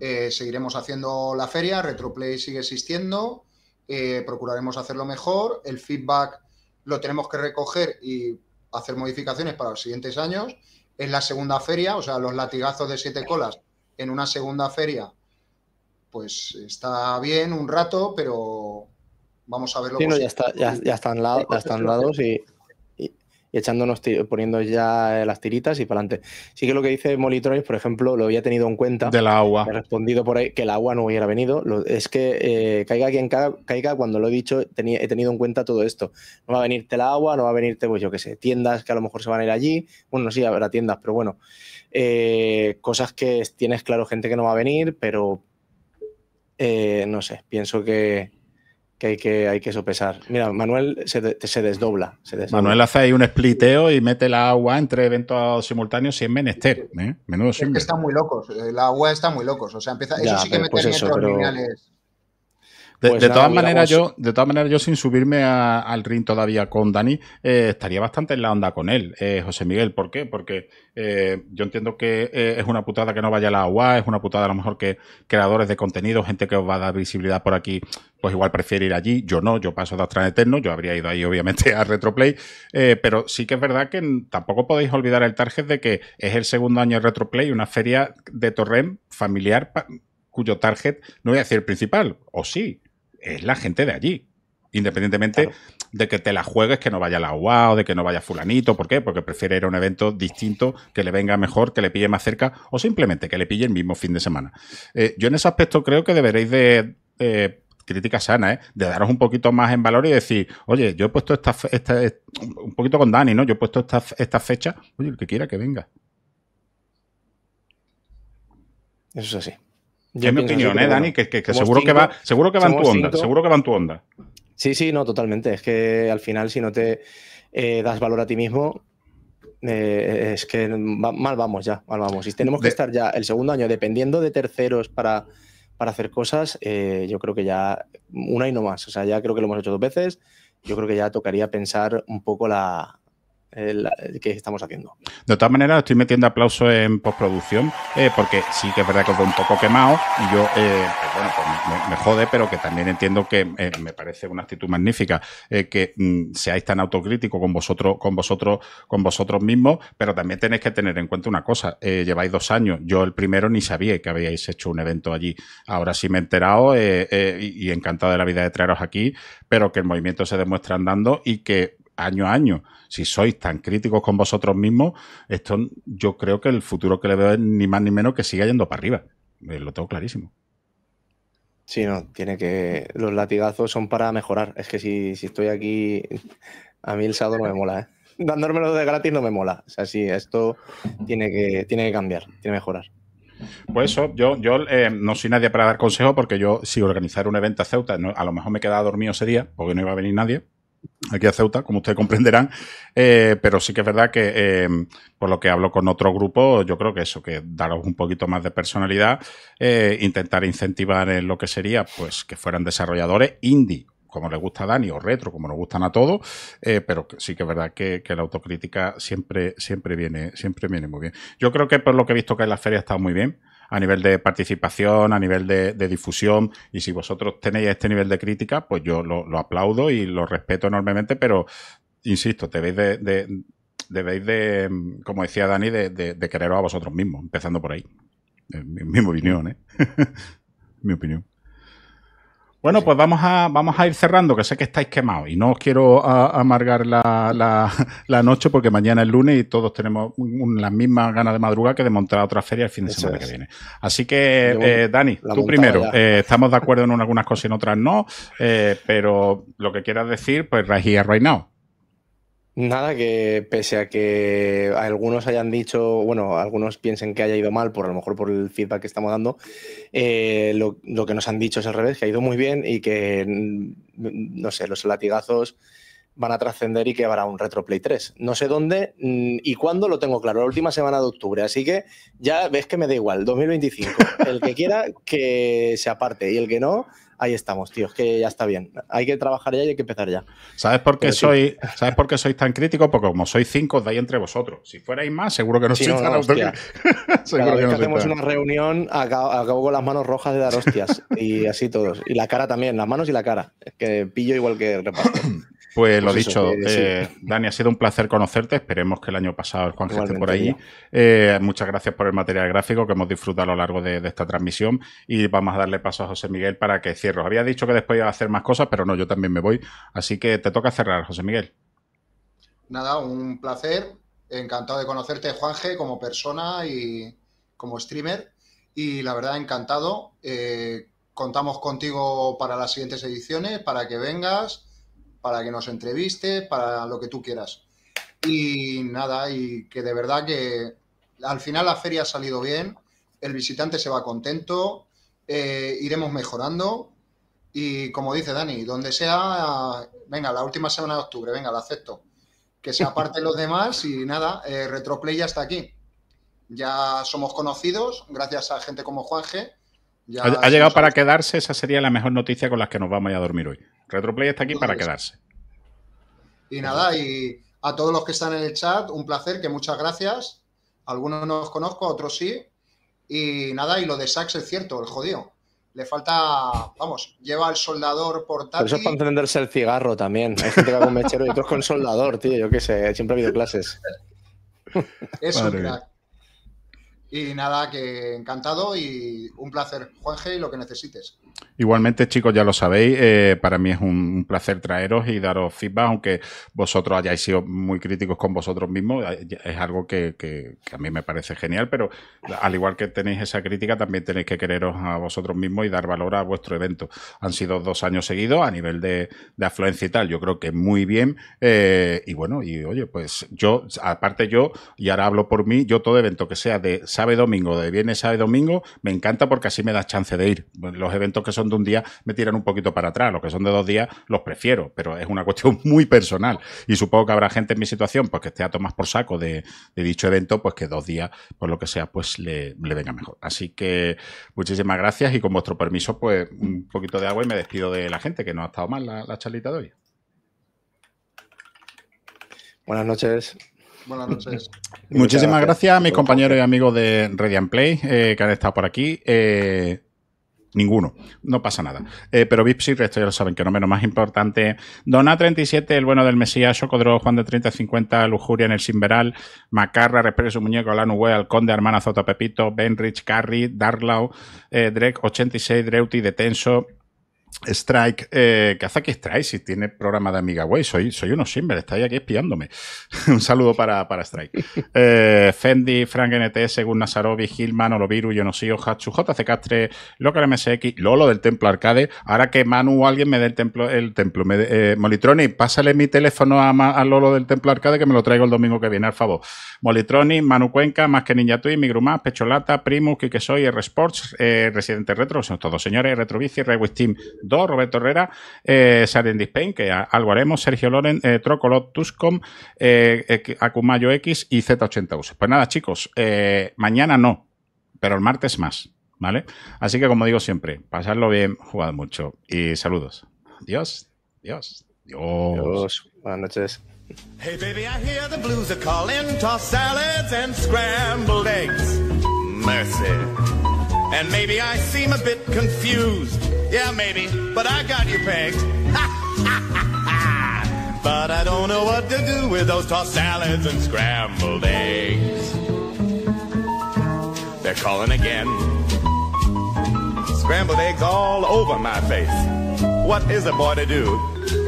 eh, seguiremos haciendo la feria, Retroplay sigue existiendo, eh, procuraremos hacerlo mejor, el feedback lo tenemos que recoger y hacer modificaciones para los siguientes años. En la segunda feria, o sea, los latigazos de siete colas en una segunda feria, pues está bien un rato, pero vamos a verlo. Sí, ya, está, ya, están ya están lados y y echándonos, poniendo ya las tiritas y para adelante. Sí que lo que dice Molitroy por ejemplo, lo había tenido en cuenta. Del agua. He respondido por ahí que el agua no hubiera venido. es que eh, caiga quien caiga, cuando lo he dicho, he tenido en cuenta todo esto. No va a venirte el agua, no va a venirte, pues yo qué sé, tiendas que a lo mejor se van a ir allí. Bueno, sí, habrá tiendas, pero bueno. Eh, cosas que tienes claro, gente que no va a venir, pero eh, no sé, pienso que, que hay que, hay que sopesar. Mira, Manuel se, se, desdobla, Manuel hace ahí un spliteo y mete la agua entre eventos simultáneos y es menester. ¿eh? Menudo es que están muy locos, eh, la agua está muy locos. O sea, empieza, eso sí que pues mete pero... lineales. Pues de, todas maneras, yo, de todas yo sin subirme al ring todavía con Dani, eh, estaría bastante en la onda con él, eh, José Miguel. ¿Por qué? Porque yo entiendo que es una putada que no vaya la agua, es una putada a lo mejor que creadores de contenido, gente que os va a dar visibilidad por aquí, pues igual prefiere ir allí. Yo no, yo paso de Astran Eterno, yo habría ido ahí obviamente a Retroplay, eh, pero sí que es verdad que tampoco podéis olvidar el target de que es el segundo año de Retroplay, una feria de Torrem familiar cuyo target, no voy a decir el principal, o sí, es la gente de allí. Independientemente de que te la juegues, que no vaya la UA de que no vaya fulanito, ¿por qué? Porque prefiere ir a un evento distinto, que le venga mejor, que le pille más cerca o simplemente que le pille el mismo fin de semana. Eh, yo en ese aspecto creo que deberéis de crítica sana, ¿eh? De daros un poquito más en valor y decir, oye, yo he puesto esta, esta, eh, un poquito con Dani, ¿no? Yo he puesto esta, fecha, oye, el que quiera que venga. Eso es así. es mi opinión, ¿eh, Dani? Que, seguro, que va, seguro que va en tu onda, seguro que va en tu onda. Sí, sí, no, totalmente. Es que al final, si no te eh, das valor a ti mismo, eh, es que mal vamos ya, mal vamos. Y tenemos que estar ya el segundo año dependiendo de terceros para para hacer cosas, eh, yo creo que ya una y no más. O sea, ya creo que lo hemos hecho dos veces. Yo creo que ya tocaría pensar un poco la, el, eh, eh, que estamos haciendo. De todas maneras, estoy metiendo aplausos en postproducción, eh, porque sí que es verdad que os fue un poco quemado y yo, pues bueno, pues me, jode, pero que también entiendo que me parece una actitud magnífica que mm, seáis tan autocrítico con vosotros, con vosotros, con vosotros mismos, pero también tenéis que tener en cuenta una cosa. lleváis dos años, yo el primero ni sabía que habíais hecho un evento allí. Ahora sí me he enterado y encantado de la vida de traeros aquí, pero que el movimiento se demuestra andando y que año a año. Si sois tan críticos con vosotros mismos, esto yo creo que el futuro que le veo es ni más ni menos que siga yendo para arriba. Eh, lo tengo clarísimo. Sí, no, tiene que. Los latigazos son para mejorar. Es que si, estoy aquí, a mí el sábado no me mola, ¿eh? Dándomelo de gratis no me mola. O sea, sí, esto tiene que, tiene que cambiar, tiene que mejorar. Pues eso, yo, yo eh, no soy nadie para dar consejo porque yo, si organizar un evento a Ceuta, a lo mejor me quedaba dormido ese día porque no iba a venir nadie, aquí a Ceuta, como ustedes comprenderán, eh, pero sí que es verdad que eh, por lo que hablo con otro grupo, yo creo que eso, que daros un poquito más de personalidad, eh, intentar incentivar en lo que sería, pues que fueran desarrolladores indie como le gusta a Dani, o retro, como nos gustan a todos, pero sí que es verdad que, la autocrítica siempre, siempre, viene, siempre viene muy bien. Yo creo que por lo que he visto que en la feria ha estado muy bien a nivel de participación, a nivel de, difusión. Y si vosotros tenéis este nivel de crítica, pues yo lo, aplaudo y lo respeto enormemente, pero insisto, debéis de, debéis de, como decía Dani, de, de, quereros a vosotros mismos, empezando por ahí. mi opinión, ¿eh? mi opinión. Bueno, pues vamos a, vamos a ir cerrando, que sé que estáis quemados y no os quiero ah, amargar la, la, la, noche porque mañana es lunes y todos tenemos las mismas ganas de madrugar que de montar otra feria el fin de semana que viene. Así que, eh, Dani, tú primero, eh, estamos de acuerdo en algunas cosas y en otras no, eh, pero lo que quieras decir, pues right here, right now. Nada, que pese a que algunos hayan dicho, bueno, algunos piensen que haya ido mal, por a lo mejor por el feedback que estamos dando, eh, lo, lo, que nos han dicho es al revés, que ha ido muy bien y que, mm, no sé, los latigazos van a trascender y que habrá un Retroplay 3. No sé dónde mm, y cuándo lo tengo claro, la última semana de octubre, así que ya ves que me da igual, 2025. El que quiera que se aparte y el que no, ahí estamos, tío, que ya está bien. Hay que trabajar ya y hay que empezar ya. ¿Sabes por qué, soy, ¿sabes por qué sois tan crítico, Porque como sois cinco, dais entre vosotros. Si fuerais más, seguro que no sí, no, no, seguro que, hacemos una reunión, acabo, con las manos rojas de dar hostias. y así todos. Y la cara también, las manos y la cara. Es que pillo igual que reparto. Pues, lo pues dicho, eh, Dani, ha sido un placer conocerte. Esperemos que el año pasado Juan esté por ahí. Eh, muchas gracias por el material gráfico que hemos disfrutado a lo largo de, de, esta transmisión. Y vamos a darle paso a José Miguel para que cierre había dicho que después iba a hacer más cosas, pero no, yo también me voy. Así que te toca cerrar, José Miguel. Nada, un placer. Encantado de conocerte, Juanje, como persona y como streamer. Y la verdad, encantado. Eh, contamos contigo para las siguientes ediciones, para que vengas, para que nos entrevistes, para lo que tú quieras. Y nada, y que de verdad que al final la feria ha salido bien, el visitante se va contento, eh, iremos mejorando y como dice Dani, donde sea, venga, la última semana de octubre, venga, la acepto. Que se aparten los demás y nada, eh, Retroplay ya está aquí. Ya somos conocidos, gracias a gente como Juanje. ha, llegado para quedarse, esa sería la mejor noticia con las que nos vamos a dormir hoy. Retroplay está aquí para quedarse. Y nada, y a todos los que están en el chat, un placer, que muchas gracias. Algunos no conozco, otros sí. Y nada, y lo de Sax es cierto, el jodido. Le falta, vamos, lleva el soldador portátil. eso es para encenderse el cigarro también. Hay gente que va con mechero y otros con soldador, tío. Yo qué sé, siempre ha habido clases. Es un y nada, que encantado y un placer, Juanje, y lo que necesites. Igualmente, chicos, ya lo sabéis, eh, para mí es un, placer traeros y daros feedback, aunque vosotros hayáis sido muy críticos con vosotros mismos, eh, es algo que, a mí me parece genial, pero al igual que tenéis esa crítica, también tenéis que quereros a vosotros mismos y dar valor a vuestro evento. Han sido dos años seguidos a nivel de, afluencia y tal, yo creo que muy bien, eh, y bueno, y oye, pues yo, aparte yo, y ahora hablo por mí, yo todo evento que sea de sabe domingo, de viernes, sabe domingo, me encanta porque así me da chance de ir. Los eventos que son de un día me tiran un poquito para atrás, los que son de dos días los prefiero, pero es una cuestión muy personal. Y supongo que habrá gente en mi situación, porque que esté a tomar por saco de, dicho evento, pues que dos días, por lo que sea, pues le, venga mejor. Así que muchísimas gracias y con vuestro permiso, pues un poquito de agua y me despido de la gente, que no ha estado mal la, la charlita de hoy. Buenas noches. Buenas noches. Muchísimas gracias. a mis compañeros y amigos de Radiant Play eh, que han estado por aquí. Eh, ninguno, no pasa nada. Eh, pero Vips y resto ya lo saben, que no menos más importante. Dona 37, el bueno del Mesías, Socodro, Juan de 3050, Lujuria en el Simberal, Macarra, Respire su muñeco, Alan el conde Hermana Zota Pepito, Benrich, Carrie, Darlau, eh, Drek 86, Dreuti, Detenso, Strike, eh, ¿qué hace aquí Strike? Si tiene programa de Amiga Way, soy, soy uno está estáis aquí espiándome. Un saludo para, para Strike. Eh, Fendi, Frank NT, según Nasarovi, Gilman, Oloviru, Yonosio, Hatsu JC Castre, Local MSX, Lolo del Templo Arcade. Ahora que Manu o alguien me dé el templo, el templo. eh, Molitroni, pásale mi teléfono a, Lolo del Templo Arcade que me lo traigo el domingo que viene, al favor. Molitroni, Manu Cuenca, Más que Ninja Tui, Migrumás, Pecholata, Primus, que Soy, R Sports, eh, Residente Retro, son todos señores, Retrovici, y Team. 2, Roberto Herrera, eh, Dispain, que algo haremos, Sergio Loren, eh, Trocolot, Tuscom, eh, eh, Acumayo X y Z80US. Pues nada, chicos, mañana no, pero el martes más, ¿vale? Así que como digo siempre, pasadlo bien, jugad mucho y saludos. Dios, Dios, Dios. Buenas noches. Hey baby, I hear the blues are calling, toss salads and scrambled eggs. Mercy. And maybe I seem a bit confused. Yeah, maybe, but I got you pegged. but I don't know what to do with those tossed salads and scrambled eggs. They're calling again. Scrambled eggs all over my face. What is a boy to do?